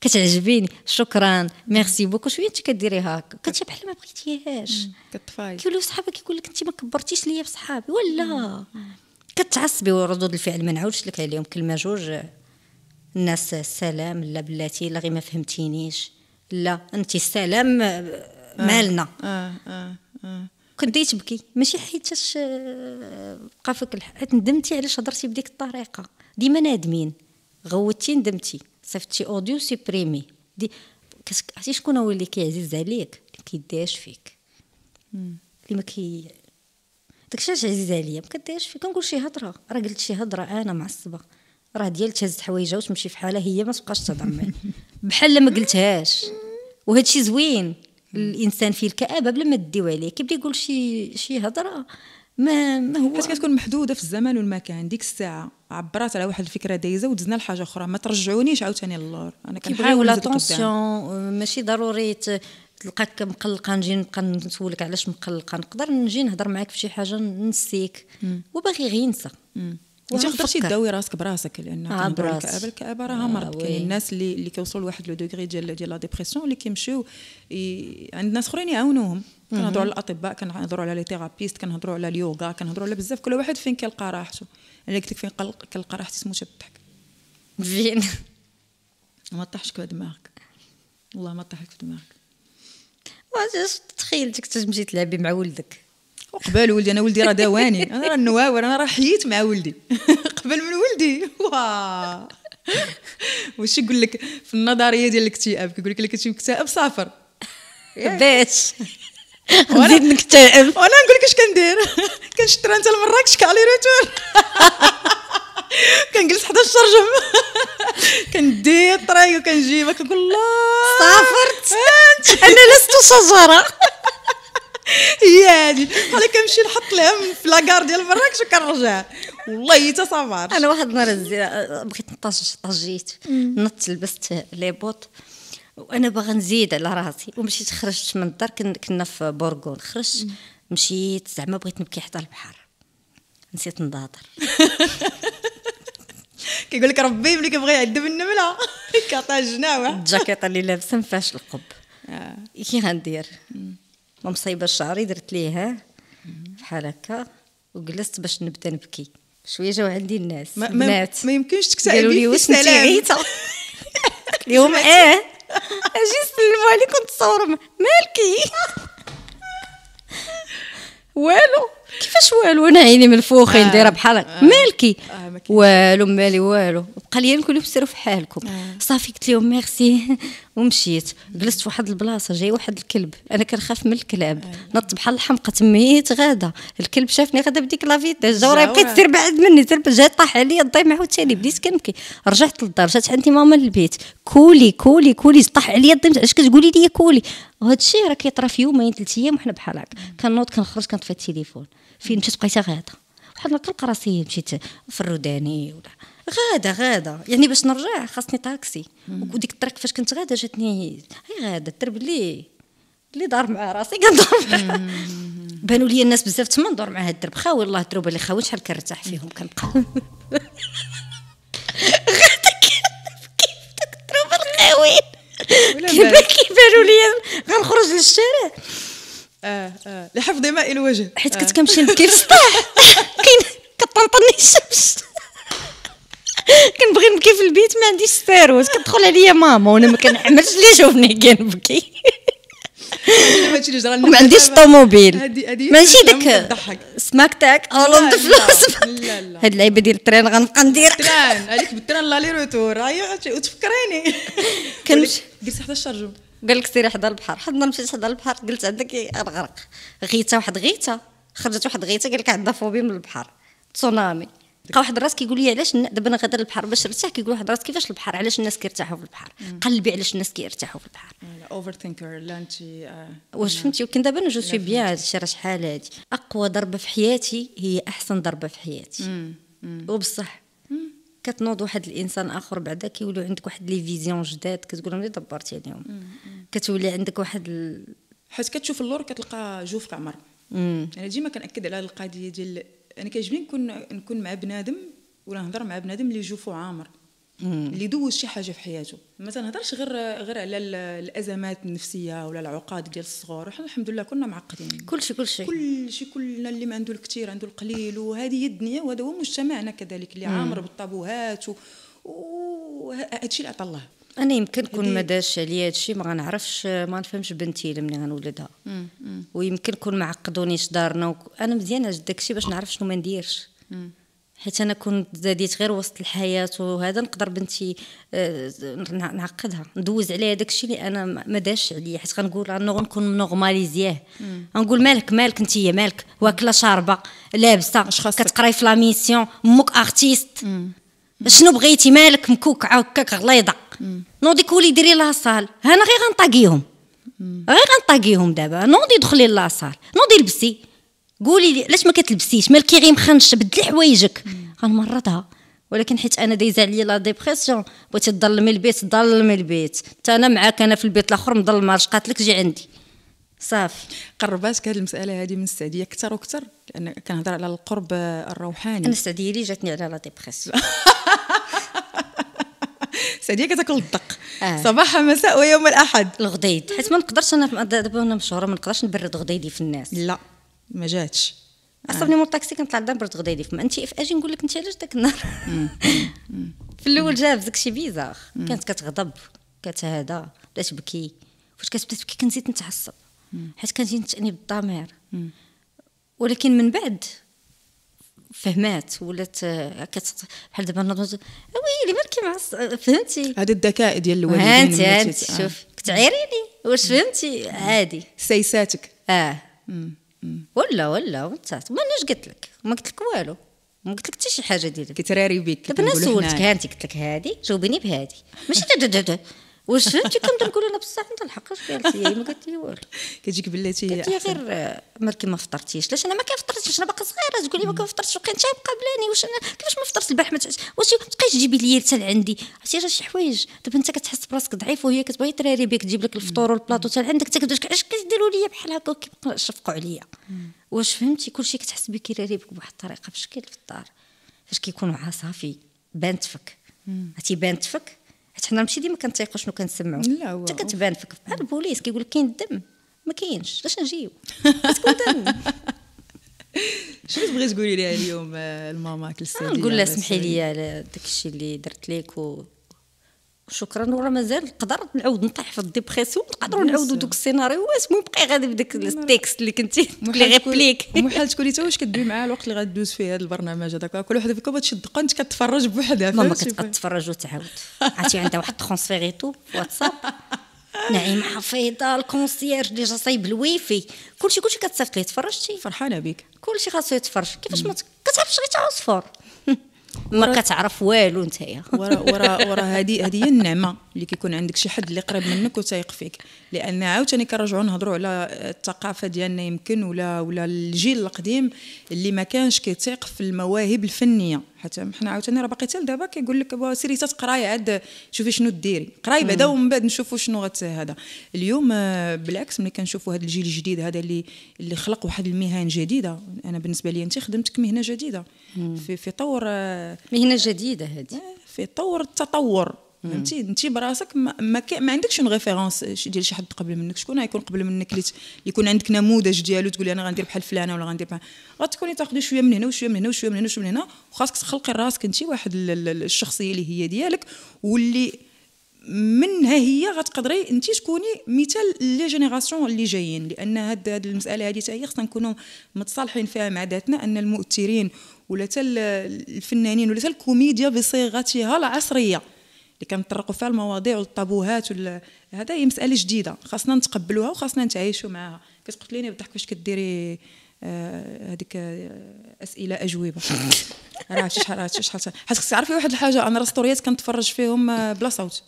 كتعجبيني شكرا ميرسي بوكو شويه انت كديري هاك كتشي بحال ما بغيتيهاش كتفاي كيقولوا صحابك يقول لك انت ما كبرتيش ليا في صحابي ولا كتعصبي وردود الفعل ما نعاودش لك عليهم كلمه جوج الناس السلام لا بلاتي لا غير ما فهمتينيش لا انت السلام آه، مالنا آه آه آه آه. كنت تبكي ماشي حيتاش آه، بقى فيك حيت ندمتي علاش هضرتي بديك الطريقه ديما نادمين غوتي ندمتي صيفطتي اوديو سيبريمي دي عرفتي شكون هو اللي كيعزز عليك اللي كيداش فيك اللي ما كي داكشي علاش عزيز عليا ما كداش فيك كنقول شي هضره راه قلت شي هضره انا معصبه راه ديال تهز حوايجها وتمشي فحالها هي ما تبقاش تهضر معايا (laughs) بحال ما قلتهاش وهادشي زوين الانسان فيه الكابه بلا ما تديو عليه كيبدا يقول شي شي هضره ما ما هو حيت كتكون محدوده في الزمان والمكان ديك الساعه عبرات على واحد الفكره دايزه ودزنا لحاجه اخرى ما ترجعونيش عاوتاني للور انا كنحاول اتونسيون آه، ماشي ضروري تلقاك مقلقه نجي نبقى نسولك علاش مقلقه نقدر نجي نهضر معاك في شي حاجه نسيك وباغي غير ينسى ما تقدرش تداوي راسك براسك لان عبر الكابه الكابه راها مرض كاين الناس اللي اللي كيوصلوا لواحد لو دوغري ديال ديال لا ديبرسيون اللي كيمشيو عند ناس اخرين يعاونوهم كنهضروا على الاطباء كنهضروا على لي ثيرابيست كنهضروا على اليوغا كنهضروا على بزاف كل واحد فين كيلقى راحته انا قلت لك فين كيلقى راحتي تموت الضحك فين ما طاحش في دماغك والله ما طاحك في دماغك تخيلتك تمشي تلعبي مع ولدك قبل ولدي انا ولدي راه دواني انا راه نواور انا راه حييت مع ولدي (laughs) قبل من ولدي واه واش يقول لك في النظريه ديال الاكتئاب كيقول لك اللي كتشوف اكتئاب سافر بيت (laughs) نزيد نكتئب وانا نقول لك اش كندير (laughs) كنشد انت لمراكش كالي روتور كنجلس حدا الشرجم كندي الطريق وكنجيبها كنقول الله سافرت انا لست شجره هي هذه انا كنمشي نحط الهم في لاكار ديال مراكش وكنرجع والله حتى صبر انا واحد النهار بغيت نطاج طاجيت نط لبست لي بوط وانا باغا نزيد على راسي ومشيت خرجت من الدار كنا في بورغون خرجت مشيت زعما بغيت نبكي حتى البحر نسيت نضاطر (laughs) كيقول لك ربي ملي كيبغي يعذب النمله (laughs) كيعطيها الجناوه الجاكيطه اللي لابسه ما فيهاش القب آه. كي غندير مصيبه شعري درت ليها بحال هكا وجلست باش نبدا نبكي شويه جاو عندي الناس ما, بنات ما يمكنش تكتئبي قالوا لي واش انت عيطه (laughs) اليوم اه اجي نسلم عليك ونتصور مالكي (laughs) والو كيفاش والو انا عيني من آه دايره بحال آه مالكي آه والو مالي والو بقى لي نقول لهم سيروا في حالكم آه. صافي قلت لهم ميرسي ومشيت جلست في واحد البلاصه جاي واحد الكلب انا كنخاف من الكلاب أيوة. نط بحال الحمقى تميت غاده الكلب شافني غاده بديك فيت جا وراه بقيت دير بعد مني جا طاح عليا مع عاوتاني بديت كنبكي رجعت للدار جات عندي ماما للبيت كولي كولي كولي طاح عليا الضيمه علاش كتقولي لي كولي وهذا الشيء راه كيطرا في يومين ثلاث ايام وحنا بحال هكا كنوض كنخرج كنطفي التليفون فين مشيت بقيت غاده واحد النهار كنلقى راسي مشيت في الروداني ولا غاده غاده يعني باش نرجع خاصني طاكسي وديك الطريق فاش كنت غاده جاتني هي غاده الدرب اللي اللي دار مع راسي (laughs) كندور بانوا لي الناس بزاف تما ندور مع هاد الدرب خاوي الله الدروب اللي خاوي شحال كنرتاح فيهم كنبقى (laughs) غاده كيف دوك الدروب كيف كيبانوا لي غنخرج للشارع اه اه لحفظ ماء الوجه حيت كنت آه. كنمشي نبكي في السطح (laughs) كاين كطنطني الشمس كنبغي نبكي في البيت ما عنديش سبيروت كتدخل عليا ماما وانا ما كنحملش (laughs) اللي شوفني كنبكي ما عنديش طوموبيل ماشي داك سماك تاك الون فلوس هاد اللعيبه ديال الترين غنبقى ندير التران عليك بالتران لا لي روتور وتفكريني (laughs) كنمشي جلست حدا الشارجو قال لك سيري حدا البحر حدا مشيت حدا البحر قلت عندك غرق غيته واحد غيته خرجت واحد غيته قال لك عندها فوبيا من البحر تسونامي لقى واحد الراس كيقول لي علاش دابا انا غادر البحر باش نرتاح كيقول واحد الراس كيفاش البحر علاش الناس كيرتاحوا في البحر قلبي علاش الناس كيرتاحوا في البحر اوفر ثينكر لا انت آه، واش فهمتي ولكن دابا انا جو سوي بيان هذا الشيء راه شحال هادي اقوى ضربه في حياتي هي احسن ضربه في حياتي وبصح كتنوض واحد الانسان اخر بعدا كيولي عندك واحد لي فيزيون جداد كتقول لهم دبرتي عليهم كتولي عندك واحد ال... حيت كتشوف اللور كتلقى جوف عمر انا يعني ديما كناكد على القضيه ديال انا يعني كيعجبني نكون نكون مع بنادم ولا نهضر مع بنادم اللي يشوفو عامر اللي دوز شي حاجه في حياته ما تنهضرش غير غير على الازمات النفسيه ولا العقاد ديال الصغار وحنا الحمد لله كنا معقدين كلشي كلشي كلشي كلنا اللي ما عنده الكثير عنده القليل وهذه هي الدنيا وهذا هو مجتمعنا كذلك اللي عامر بالطابوهات و... الشيء اللي عطى الله انا يمكن كون ما دارش عليا هادشي ما غنعرفش ما نفهمش بنتي الا ملي غنولدها ويمكن كون ما عقدونيش دارنا وك... انا مزيانه جد داكشي باش نعرف شنو ما نديرش حيت انا كنت زاديت غير وسط الحياه وهذا نقدر بنتي آه، نعقدها ندوز عليها داكشي اللي انا ما داش عليا حيت غنقول انا غنكون نورماليزياه غنقول مالك مالك انت مالك واكله شاربه لابسه كتقراي في لا ميسيون امك ارتيست شنو بغيتي مالك مكوك هكاك غليظه نوضي كولي ديري لاصال انا غير غنطاقيهم غير غنطاقيهم دابا نوضي دخلي لاصال نوضي لبسي قولي لي علاش ما كتلبسيش مالكي غير مخنش بدلي حوايجك غنمرضها ولكن حيت انا دايزه عليا لا ديبرسيون بغيتي تظلمي البيت ظلمي البيت حتى انا معاك انا في البيت الاخر مظلمه اش قالت جي عندي صافي قرباتك هذه المساله هذه من السعديه اكثر واكثر لان كنهضر على القرب الروحاني انا السعديه اللي جاتني على لا ديبرسيون (laughs) (laughs) سعديه كتاكل الدق آه. صباحا مساء ويوم الاحد الغديد حيت ما نقدرش انا دابا انا مشهوره ما نقدرش نبرد غديدي في الناس لا ما جاتش عصبني آه. الطاكسي كنطلع لدار نبرد غديدي فما انت في اجي نقول لك انت علاش داك النهار (laughs) في الاول جاب داك الشيء بيزاغ كانت كتغضب كتهدى بدات تبكي فاش كتبدا تبكي كنزيد نتعصب حيت كنجي نتأني بالضمير ولكن من بعد فهمات ولات آه، بحال دابا نوض ويلي مالك آه، فهمتي هذا الذكاء ديال الوالدين هانتي هانتي آه. شوف كتعيريني واش فهمتي عادي سيساتك اه ولا ولا وانت ما ناش قلت لك ما قلت لك والو ما قلت لك حتى شي حاجه ديالك كتراري بك دابا انا سولتك هانتي قلت لك هادي جاوبيني بهادي ماشي (laughs) واش انت كنت نقول انا بصح انت اش قالت لي ما قالت لي والو كتجيك بلاتي هي قالت غير آه، ما فطرتيش علاش انا ما كنفطرتش انا باقا صغيره تقول لي ما كنفطرتش وقيت انت بلاني واش انا كيفاش ما فطرت البارح ما واش تبقايش تجيبي لي حتى عندي عرفتي راه شي حوايج دابا انت كتحس براسك ضعيف وهي كتبغي تراري بك تجيب لك الفطور والبلاطو حتى عندك حتى كتبدا اش كديروا لي بحال هكا شفقوا عليا واش فهمتي كلشي كتحس بك راري بك بواحد الطريقه في الشكل في الدار فاش كيكون معها صافي بانت فك عرفتي بانت فك حيت حنا ماشي ديما كنتيقوا شنو كنسمعوا لا حتى كتبان فيك بحال البوليس كيقول لك كاين الدم ما كاينش علاش نجيو (laughs) (laughs) شنو تبغي تقولي لها اليوم آه، الماما كلسي نقول لها سمحي لي على داك الشيء اللي درت لك و شكرا وراه مازال نقدر نعاود نطيح في الديبريسيون نقدروا نعاودوا دوك السيناريوهات واش بقي غادي بداك التكست اللي كنتي لي ريبليك محال تكوني (laughs) حتى واش كدوي معاه الوقت اللي غدوز فيه هذا البرنامج هذاك كل وحده فيكم تشد قنت كتفرج بوحدها ماما كتفرج وتعاود عرفتي عندها واحد ترونسفيريتو في واتساب (laughs) نعيم حفيظه الكونسييرج ديجا صايب الويفي كلشي كلشي كتصيفط ليه تفرجتي فرحانه بك كلشي خاصو يتفرج كيفاش ما كتعرفش غير تعصفور (laughs) ما كتعرف والو نتايا ورا ورا ورا هذه هذه هي النعمه اللي كيكون عندك شي حد اللي قريب منك وتايق فيك لان عاوتاني كنرجعوا نهضروا على الثقافه ديالنا يمكن ولا ولا الجيل القديم اللي ما كانش كيتيق في المواهب الفنيه حتى حنا عاوتاني راه باقي حتى لدابا كيقول لك سيري تقراي عاد شوفي شنو ديري قراي بعدا ومن بعد نشوفوا شنو غت هذا اليوم آه، بالعكس ملي كنشوفوا هذا الجيل الجديد هذا اللي اللي خلق واحد المهن جديده انا بالنسبه لي انت خدمتك مهنه جديده في في طور آه، مهنه جديده هذه آه، في طور التطور فهمتي انت براسك ما, ما, ما عندكش اون ريفيرونس ديال شي حد قبل منك شكون غيكون قبل منك اللي يكون عندك نموذج ديالو تقولي انا غندير بحال فلانه ولا غندير بحال غتكوني تاخدي شويه من هنا وشويه من هنا وشويه من هنا وشويه من هنا وخاصك تخلقي راسك انت واحد الشخصيه اللي هي ديالك واللي منها هي غتقدري انت تكوني مثال لي جينيراسيون اللي جايين لان هاد, هاد المساله هادي حتى هي خصنا نكونوا متصالحين فيها مع ذاتنا ان المؤثرين ولا الفنانين ولا الكوميديا بصيغتها العصريه اللي كنطرقوا فيها المواضيع والطابوهات وال... هذا هي مساله جديده خاصنا نتقبلوها وخاصنا نتعايشوا معها كتقلت لي بالضحك فاش كديري آه هذيك آه، اسئله اجوبه (laughs) راه شحال شي شحال حيت تعرفي واحد الحاجه انا راسطوريات كنتفرج فيهم آه، بلا صوت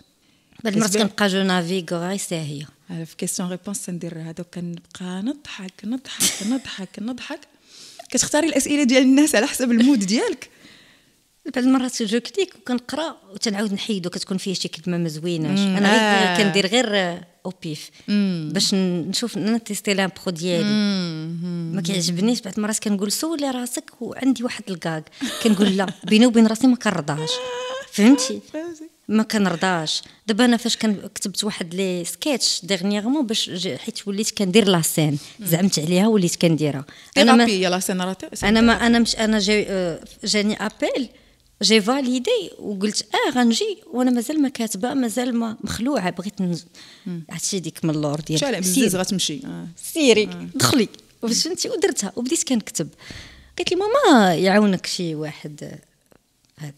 بعد المرات كنبقى جو نافيغ غير ساهيه في كيستيون ريبونس ندير هذوك كنبقى نضحك نضحك نضحك نضحك كتختاري الاسئله ديال الناس على حسب المود ديالك بعض المرات جو كليك وكنقرا وتنعاود نحيدو كتكون فيه شي كلمه ما زويناش انا آه. كندير غير او بيف باش نشوف انا تيستي لامبرو ديالي ما كيعجبنيش بعض المرات كنقول سولي راسك وعندي واحد الكاك كنقول لا بيني وبين راسي ما كنرضاش فهمتي (laughs) ما كنرضاش دابا انا فاش كتبت واحد لي سكيتش ديغنييغمون باش حيت وليت كندير لا سين زعمت عليها وليت كنديرها انا ما انا ما انا مش انا آه، جاني ابيل جي فاليدي وقلت اه غنجي وانا مازال ما كاتبه مازال ما مخلوعه بغيت نج... عرفتي ديك من اللور ديال بزاف غتمشي آه. سيري آه. دخلي فهمتي ودرتها وبديت كنكتب قالت لي ماما يعاونك شي واحد هذا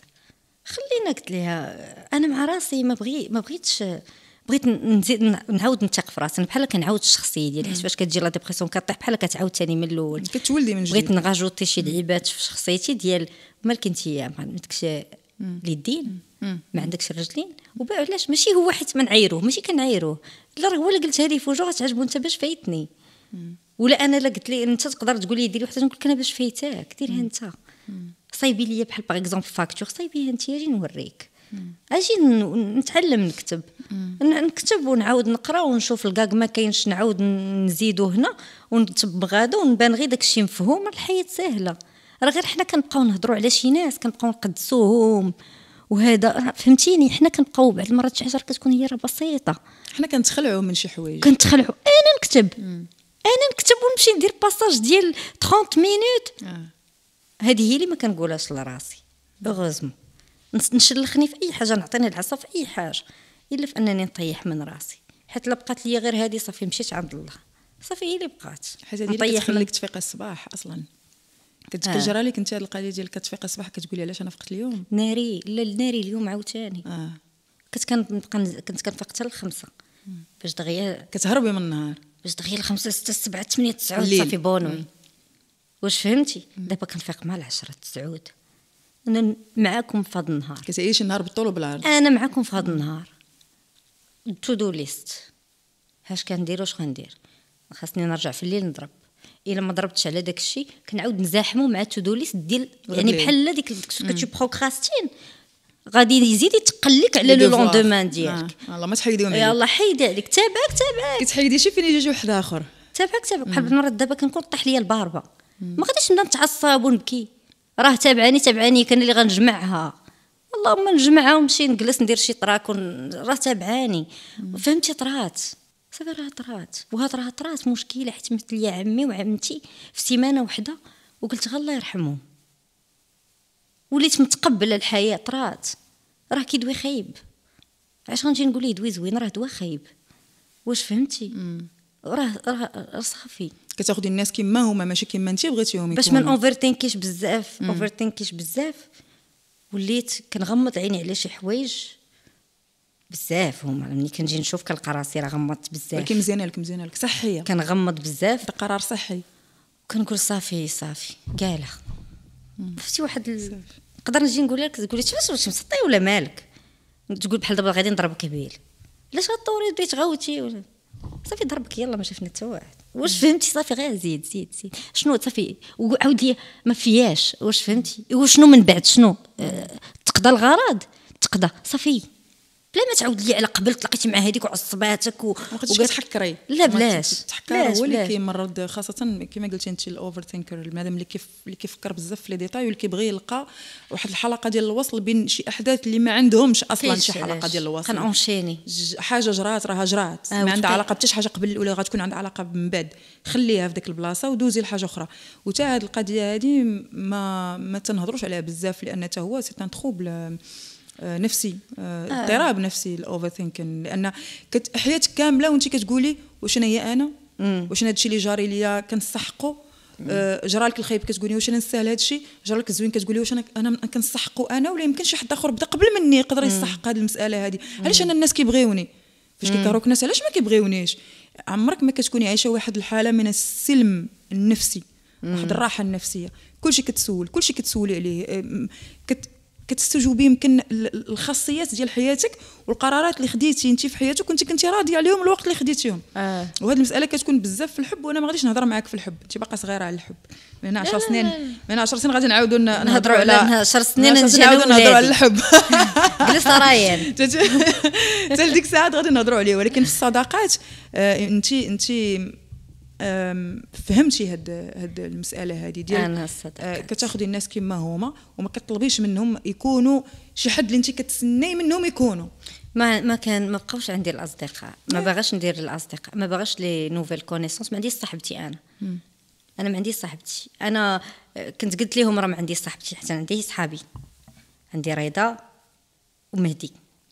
خلينا قلت لها آه، انا مع راسي ما بغي ما بغيتش بغيت نزيد نعاود نثق في راسي بحال كنعاود الشخصيه ديالي حيت فاش كتجي لا ديبرسيون كطيح بحال كتعاود ثاني من الاول كتولي من جديد بغيت نغاجوتي شي لعيبات في شخصيتي ديال مالك انت ما عندكش اليدين ما عندكش الرجلين وعلاش ماشي هو حيت ما نعايروه ماشي كنعايروه لا راه هو اللي قلتها لي في وجهه غتعجبو انت باش فايتني ولا انا لا قلت لي انت تقدر تقول لي ديري وحده نقول لك انا باش فايتاك ديرها انت صايبي لي بحال باغ اكزومبل فاكتور صايبيها انت اجي نوريك اجي نتعلم نكتب نكتب ونعاود نقرا ونشوف الكاك ما كاينش نعاود نزيدو هنا ونتب غدا ونبان غير داكشي مفهوم الحياه سهله راه غير حنا كنبقاو نهضروا على شي ناس كنبقاو نقدسوهم وهذا فهمتيني حنا كنبقاو بعض المرات شي حاجه كتكون هي راه بسيطه حنا كنتخلعوا من شي حوايج كنتخلعوا انا نكتب مم. انا نكتب ونمشي ندير باساج ديال 30 مينوت آه. هذه هي اللي ما كنقولهاش لراسي اوغوزمون نشلخني في اي حاجه نعطيني العصا في اي حاجه الا في انني نطيح من راسي حيت لا بقات لي غير هذه صافي مشيت عند الله صافي هي اللي بقات حيت هذه اللي كتخليك تفيق الصباح اصلا آه. كتجرى آه. لك انت هذه القضيه ديال كتفيق الصباح كتقولي علاش انا فقت اليوم ناري لا ناري اليوم عاوتاني اه كنت كنبقى كنت كنفيق حتى الخمسة باش دغيا كتهربي من النهار باش دغيا الخمسة ستة سبعة ثمانية تسعود صافي بونوي واش فهمتي دابا كنفيق مع العشرة تسعود انا معاكم في هذا النهار كتعيش النهار بالطول وبالعرض انا معاكم في هذا النهار تو دو ليست هاش كندير واش غندير خاصني نرجع في الليل نضرب الا ما ضربتش على داك الشيء كنعاود نزاحمو مع تو دو ليست ديال يعني بحال ديك كتشوف بروكراستين غادي يزيد يتقلك على لو لوندومان ديالك آه. الله ما تحيدي عليك يلاه حيد عليك تابعك تابعك كتحيدي شي فين يجي شي واحد اخر تابعك تابعك بحال المرات دابا كنكون طيح ليا الباربه ما غاديش نبدا نتعصب ونبكي راه تابعاني تابعاني كان اللي غنجمعها اللهم نجمعها ونمشي نجلس ندير شي طراك راه تابعاني فهمتي طرات صافي راه طرات وهاد راه طرات مشكله حيت مثل يا عمي وعمتي في سيمانه وحده وقلت الله يرحمهم وليت متقبله الحياه طرات راه كيدوي خايب علاش غنجي نقول ليه دوي زوين راه دوا خايب واش فهمتي مم. راه راه صافي كتاخدي الناس كيما هما ماشي كيما انت بغيتيهم يكونوا باش ما اوفر تينكيش بزاف اوفر تينكيش بزاف وليت كنغمض عيني على شي حوايج بزاف هما ملي كنجي نشوف كنلقى راسي راه غمضت بزاف ولكن مزيانه لك مزيانه لك صحيه كنغمض بزاف ده قرار صحي كنقول صافي صافي قاله شفتي واحد نقدر ال... نجي نقول لك تقول لي واش مسطي ولا مالك تقول بحال دابا غادي نضربك كبير علاش غطوري بديت غاوتي ولا صافي ضربك يلا ما شفنا حتى واش فهمتي صافي غير زيد زيد زيد شنو صافي وعاود لي ما فياش واش فهمتي وشنو من بعد شنو أه تقضى الغرض تقضى صافي بلا ما تعاود لي على قبل تلاقيتي مع هذيك وعصباتك و... وقتاش كتحكري لا بلاش تحكري هو اللي كيمرض خاصه كما قلتي انت الاوفر ثينكر المادام اللي كيف اللي كيفكر بزاف في لي ديتاي واللي كيبغي يلقى واحد الحلقه ديال الوصل بين شي احداث اللي ما عندهمش اصلا شي حلقه ديال الوصل كنعونشيني حاجه جرات راها جرات آه ما عندها علاقه حتى شي حاجه قبل الاولى غتكون عندها علاقه من بعد خليها في ديك البلاصه ودوزي لحاجه اخرى وتا هذه القضيه هذه ما ما تنهضروش عليها بزاف لان حتى هو سي ان تروبل آه، نفسي آه، آه. اضطراب نفسي الاوفر ثينكين لان كت حياتك كامله وانت كتقولي واش انا هي انا واش هادشي اللي جاري ليا كنستحقو جرى لك الخايب كتقولي واش انا نستاهل هادشي جرى لك الزوين كتقولي واش انا انا كنستحقو انا ولا يمكن شي حد اخر بدا قبل مني يقدر يستحق هذه المساله هذه علاش انا الناس كيبغيوني فاش كيكرهوك الناس علاش ما كيبغيونيش عمرك ما كتكوني عايشه واحد الحاله من السلم النفسي واحد الراحه النفسيه كلشي كتسول كلشي كتسولي عليه كت كتستجوبي يمكن الخاصيات ديال حياتك والقرارات اللي خديتي انت في حياتك وانت كنتي راضيه عليهم الوقت اللي خديتيهم آه. وهذه المساله كتكون بزاف في الحب وانا ما غاديش نهضر معاك في الحب انت باقا صغيره على الحب من هنا 10 سنين من 10 سنين غادي نعاودوا نهضروا على 10 سنين نعاودوا نهضروا على الحب (laughs) جلس رايان حتى (laughs) لديك الساعات غادي نهضروا عليه ولكن في الصداقات انت آه، انت فهمتي هاد هاد المساله هذه ديال انا آه، كتاخذي الناس كما هما وما كطلبيش منهم يكونوا شي حد اللي انت كتسني منهم يكونوا ما ما كان ما بقاوش عندي الاصدقاء ما إيه. باغاش ندير الاصدقاء ما باغاش لي نوفيل كونيسونس ما عنديش صاحبتي انا انا ما عنديش صاحبتي انا آه، كنت قلت لهم راه ما عنديش صاحبتي حتى عندي صحابي عندي رضا ومهدي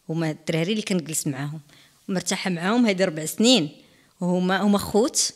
هما الدراري اللي كنجلس معاهم مرتاحه معاهم هاد ربع سنين وهما هما خوت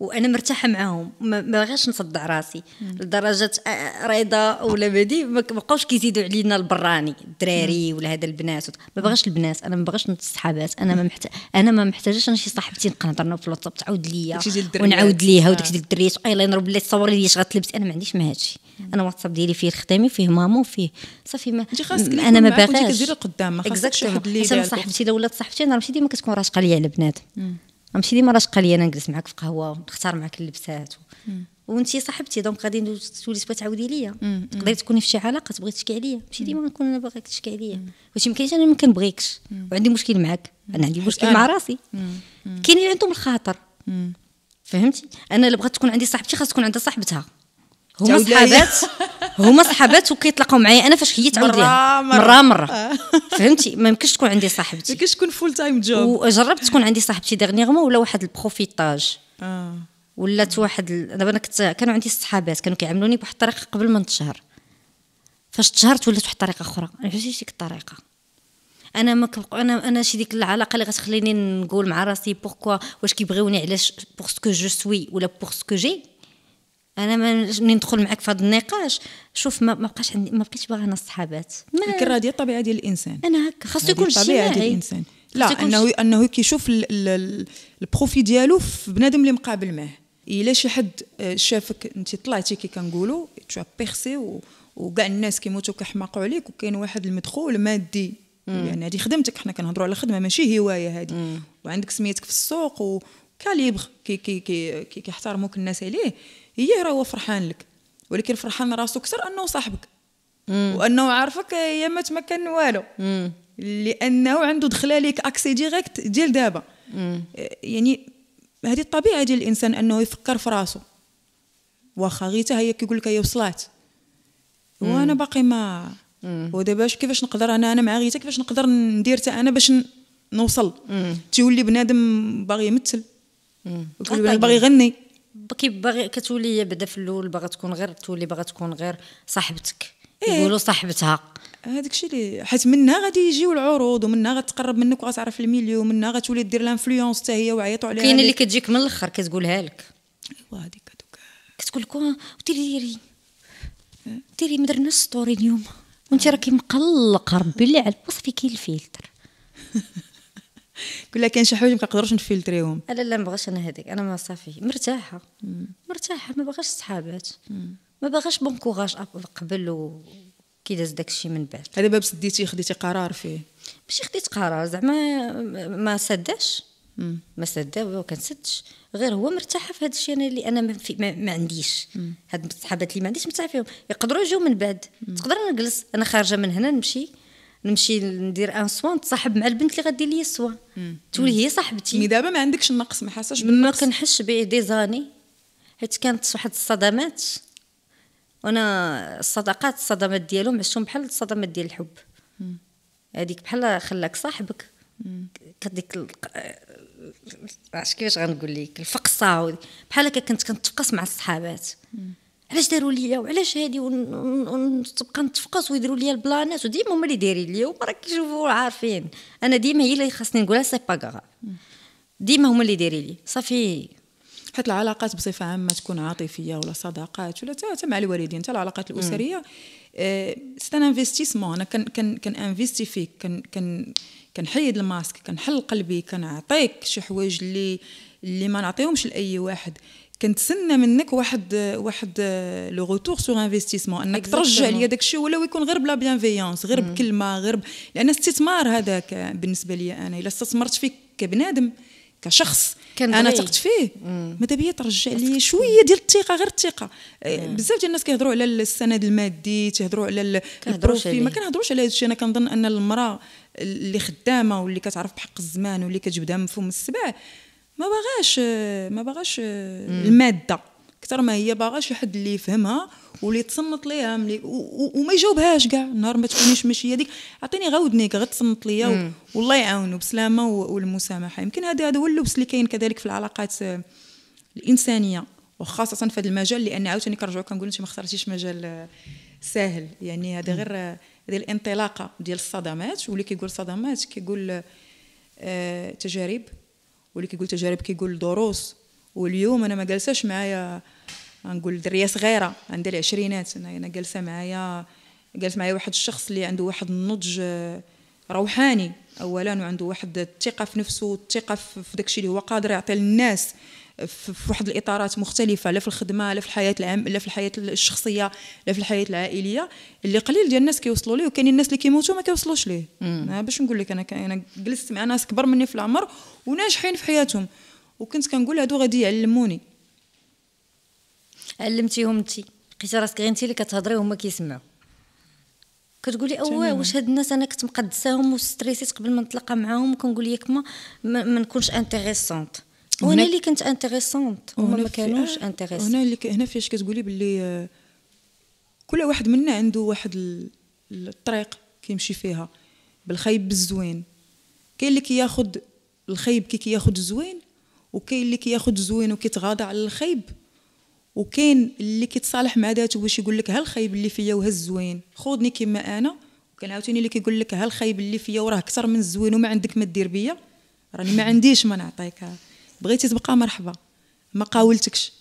وانا مرتاحه معاهم ما باغيش نصدع راسي لدرجه آه، رضا ولا بدي ما بقاوش كيزيدوا علينا البراني الدراري ولا هذا البنات ما بغاش البنات انا ما بغاش الصحابات انا ما محت... انا ما محتاجاش انا شي صاحبتي نهضر في الواتساب تعاود ليا ونعاود ليها آه. وداك ديال الدريات الله ينرب لي تصوري لي اش غتلبسي انا ما عنديش مع هادشي انا الواتساب ديالي فيه خدامي فيه مامو فيه صافي ما انا ما باغاش كديري قدام ما خاصكش حد اللي صاحبتي لو ولات صاحبتي انا ماشي ديما كتكون راشقه ليا على بنات ماشي ديما راه قال لي انا نجلس معاك في قهوه ونختار معاك اللبسات و... وانت صاحبتي دونك غادي تولي تبغي تعاودي ليا تقدري تكوني في شي علاقه تبغي تشكي عليا ماشي ديما نكون انا باغيك تشكي عليا واش يمكنش انا ما كنبغيكش وعندي مشكل معاك انا عندي مشكل مع آه. راسي كاينين عندهم الخاطر فهمتي انا اللي بغات تكون عندي صاحبتي خاص تكون عندها صاحبتها هما صحابات (laughs) هما صحابات وكيتلاقاو معايا انا فاش هي تعاود مره مره, مرة. آه. (laughs) فهمتي ما يمكنش تكون عندي صاحبتي ما يمكنش تكون فول تايم جوب وجربت تكون عندي صاحبتي ديغنيغمون ولا واحد البروفيتاج آه. ولات واحد دابا انا كنت كانوا عندي صحابات كانوا كيعاملوني بواحد الطريقه قبل ما نتشهر فاش تشهرت ولات واحد الطريقه اخرى علاش ديك الطريقه انا ما كبق... انا انا شي ديك العلاقه اللي غتخليني نقول مع راسي بوركوا واش كيبغيوني علاش بور سكو جو سوي ولا بور سكو جي انا ما ندخل معك في هذا النقاش شوف ما بقاش عندي ما بقيتش باغا انا الصحابات لكن راه الطبيعه ديال الانسان انا هكا خاصو يكون الطبيعه ديال الانسان لا انه ش... انه كيشوف البروفي ديالو في بنادم اللي مقابل معاه الا شي حد آه، شافك انت طلعتي كي كنقولوا تو بيرسي وكاع الناس كيموتوا كيحماقوا عليك وكاين واحد المدخول مادي يعني هذه خدمتك حنا كنهضروا على خدمه ماشي هوايه هذه وعندك سميتك في السوق وكاليبر كي كي كي كيحترموك كي الناس عليه هي إيه راه هو فرحان لك ولكن فرحان راسو كثر انه صاحبك مم. وانه عارفك يا ما تمكن والو لانه عنده دخله ليك اكسي ديريكت ديال دابا يعني هذه الطبيعه ديال الانسان انه يفكر في راسو واخا غيتا هي كيقول لك هي أيوة وصلات وانا باقي ما ودابا كيفاش نقدر انا انا مع غيتا كيفاش نقدر ندير انا باش نوصل تيولي بنادم باغي يمثل باغي يغني كيبغي كتولي بعدا في الاول باغا تكون غير تولي باغا تكون غير صاحبتك إيه؟ يقولوا صاحبتها هذاك الشيء اللي حيت منها غادي يجيو العروض ومنها غتقرب منك وغتعرف الميليو ومنها غتولي دير لانفلونس حتى هي وعيطوا عليها كاينه اللي كتجيك من الاخر كتقولها لك ايوا هذيك هذوك كتقول لك ديري ديري إيه. ما درناش ستوري اليوم وانت راكي مقلقه ربي اللي على وصفي كاين الفلتر (laughs) قول كاين شي حوايج ما كنقدروش نفلتريهم لا لا ما بغاش انا هذيك انا ما صافي مرتاحه مرتاحه ما باغاش صحابات ما باغاش بون كوراج قبل و كي داز داكشي من بعد هذا باب سديتي خديتي قرار فيه ماشي خديت قرار زعما ما صداش ما صدا ما كنسدش غير هو مرتاحه في هذا الشيء انا اللي انا ما, ما, ما عنديش هاد الصحابات اللي ما عنديش مرتاحه فيهم يقدروا يجيو من بعد تقدر نجلس انا خارجه من هنا نمشي نمشي ندير ان سوان نتصاحب مع البنت اللي غدير لي السوان تولي هي صاحبتي مي دابا ما عندكش النقص ما حاساش بالنقص ما كنحسش به دي زاني حيت كانت واحد الصدمات وانا الصداقات الصدمات ديالهم عشتهم بحال الصدمات ديال الحب هذيك بحال خلاك صاحبك كديك عرفت كيفاش غنقول لك الفقصه بحال هكا كنت كنتفقص مع الصحابات مم. علاش داروا ليا وعلاش هادي ونبقى نتفقص ويديروا ليا البلانات وديما هما اللي دايرين ليا وما راك يشوفوا عارفين انا ديما هي اللي خاصني نقولها سي با ديما هما اللي دايرين لي صافي حيت العلاقات بصفه عامه تكون عاطفيه ولا صداقات ولا حتى مع الوالدين حتى العلاقات الاسريه سي ان انفستيسمون انا كان كان كان فيك كان كان كنحيد الماسك كنحل قلبي كنعطيك شي حوايج اللي اللي ما نعطيهمش لاي واحد كنتسنى منك واحد واحد لو روتور سور انفستيسمون انك ترجع لي داك الشيء ولو يكون غير بلا بيانفيونس غير بكلمه غير ب... لان استثمار هذاك بالنسبه لي انا الا استثمرت فيك كبنادم كشخص انا ثقت فيه ماذا بيا ترجع لي شويه ديال الثقه غير الثقه آه، بزاف ديال الناس كيهضروا على السند المادي تيهضروا على البروفي ما كنهضروش على هذا الشيء انا كنظن ان المراه اللي خدامه واللي كتعرف بحق الزمان واللي كتجبدها من فم السبع ما باغاش ما باغاش الماده اكثر ما هي باغا شي حد اللي يفهمها واللي تصنت ليها ملي وما يجاوبهاش كاع نهار ما تكونيش ماشي هذيك عطيني غاودنيك غير تصنت ليا والله يعاونو بسلامه والمسامحه يمكن هذا هذا هو اللبس اللي كاين كذلك في العلاقات آه، الانسانيه وخاصه في هذا المجال لان عاوتاني كنرجعوا كنقول انت ما اخترتيش مجال آه، ساهل يعني هذا غير آه، هذه الانطلاقه ديال الصدمات واللي كيقول صدمات كيقول تجارب واللي كيقول تجارب كيقول دروس واليوم انا ما جالساش معايا نقول دريه صغيره عندها العشرينات انا جالسه معايا جالس معايا واحد الشخص اللي عنده واحد النضج آه، روحاني اولا وعنده واحد الثقه في نفسه الثقه في داكشي اللي هو قادر يعطي للناس في واحد الاطارات مختلفه لا في الخدمه لا في الحياه العام لا في الحياه الشخصيه لا في الحياه العائليه اللي قليل ديال الناس كيوصلوا ليه وكاين الناس اللي كيموتوا ما كيوصلوش ليه باش نقول لك انا انا جلست مع ناس كبر مني في العمر وناجحين في حياتهم وكنت كنقول هادو غادي يعلموني علمتيهم انت لقيتي راسك غير انت اللي كتهضري وهما كيسمعوا كتقولي اوا واش هاد الناس انا كنت مقدساهم وستريسيت قبل ما نتلاقى معاهم وكنقول ياك ما ما نكونش انتريسونت وهنا اللي كنت انتريسونت هما ما كانوش آه، انتريس هنا اللي هنا فاش كتقولي باللي آه، كل واحد منا عنده واحد الطريق كيمشي فيها بالخايب بالزوين كاين اللي كياخد الخايب كي كياخد الزوين وكاين اللي كياخد الزوين وكيتغاضى على الخايب وكاين اللي كيتصالح مع ذاته باش يقول لك ها الخايب اللي فيا وها الزوين خودني كما انا وكان عاوتاني اللي كيقول لك ها الخايب اللي فيا وراه اكثر من الزوين وما عندك ما دير بيا راني ما عنديش ما نعطيك بغيتي تبقى مرحبا ما قاولتكش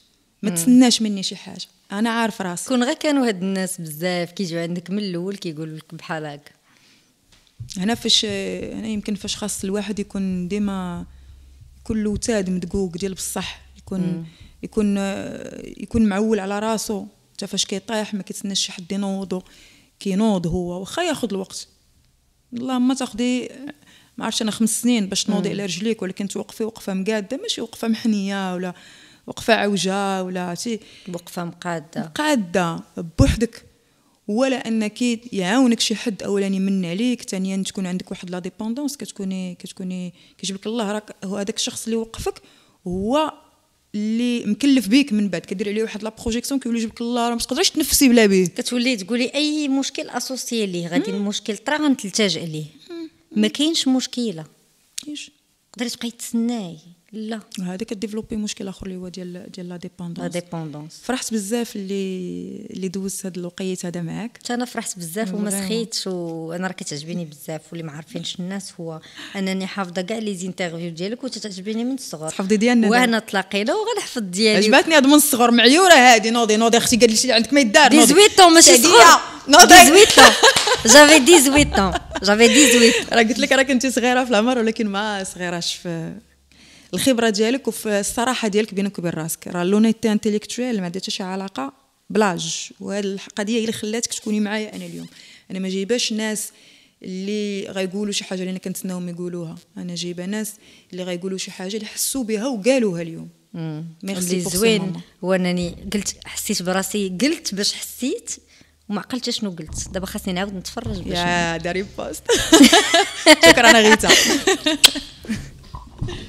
ما تسناش مني شي حاجه انا عارف راسي كون غير كانوا هاد الناس بزاف كيجيو عندك من الاول كيقول لك بحال هكا هنا فاش هنا يمكن فاش خاص الواحد يكون ديما يكون وتاد مدقوق ديال بصح يكون مم. يكون يكون معول على راسو حتى فاش كيطيح ما كيتسناش شي حد ينوضو كينوض هو واخا ياخذ الوقت اللهم تاخدي ما عرفتش انا خمس سنين باش تنوضي على رجليك ولكن توقفي وقفه مقاده ماشي وقفه محنيه ولا وقفه عوجه ولا تي وقفه مقاده مقاده بوحدك ولا انك يعاونك شي حد اولاني يمن عليك ثانيا تكون عندك واحد لا ديبوندونس كتكوني كتكوني كيجيب لك الله راك هو هذاك الشخص اللي وقفك هو اللي مكلف بيك من بعد كدير عليه واحد لا بروجيكسيون كيولي لك الله راه ما تقدريش تنفسي بلا بيه كتولي تقولي اي مشكل اسوسيي ليه غادي المشكل طرا غنتلتجئ ليه ما كاينش مشكله كاينش تقدري تبقاي تسناي لا هذا كديفلوبي مشكل اخر اللي هو ديال ديال لا ديبوندونس لا ديبوندونس فرحت بزاف اللي اللي دوزت هذا الوقيت هذا معاك حتى انا فرحت بزاف وما سخيتش وانا راه كتعجبني بزاف واللي ما عارفينش الناس هو انني حافظه كاع لي زانترفيو ديالك وتتعجبني من الصغر حافظي ديالنا وانا تلاقينا وغنحفظ ديالي عجبتني هذا من الصغر معيوره هادي نوضي نوضي اختي قال لي شي عندك ما يدار 18 ماشي صغيره نوضي 18 جافي 18 جافي 18 راه قلت لك راه كنتي صغيره في العمر ولكن ما صغيراش في الخبره ديالك وفي الصراحه ديالك بينك وبين راسك راه لونيتي انتيليكتويال ما عندها شي علاقه بلاج وهذه القضيه هي اللي خلاتك تكوني معايا انا اليوم انا ما جايباش ناس اللي غيقولوا شي حاجه اللي انا كنتسناهم يقولوها انا جايبه ناس اللي غيقولوا شي حاجه اللي حسوا بها وقالوها اليوم ميرسي زوين هو انني قلت حسيت براسي قلت باش حسيت وما عقلتش شنو قلت دابا خاصني نعاود نتفرج باش يا داري بوست (laughs) شكرا غيتا (laughs)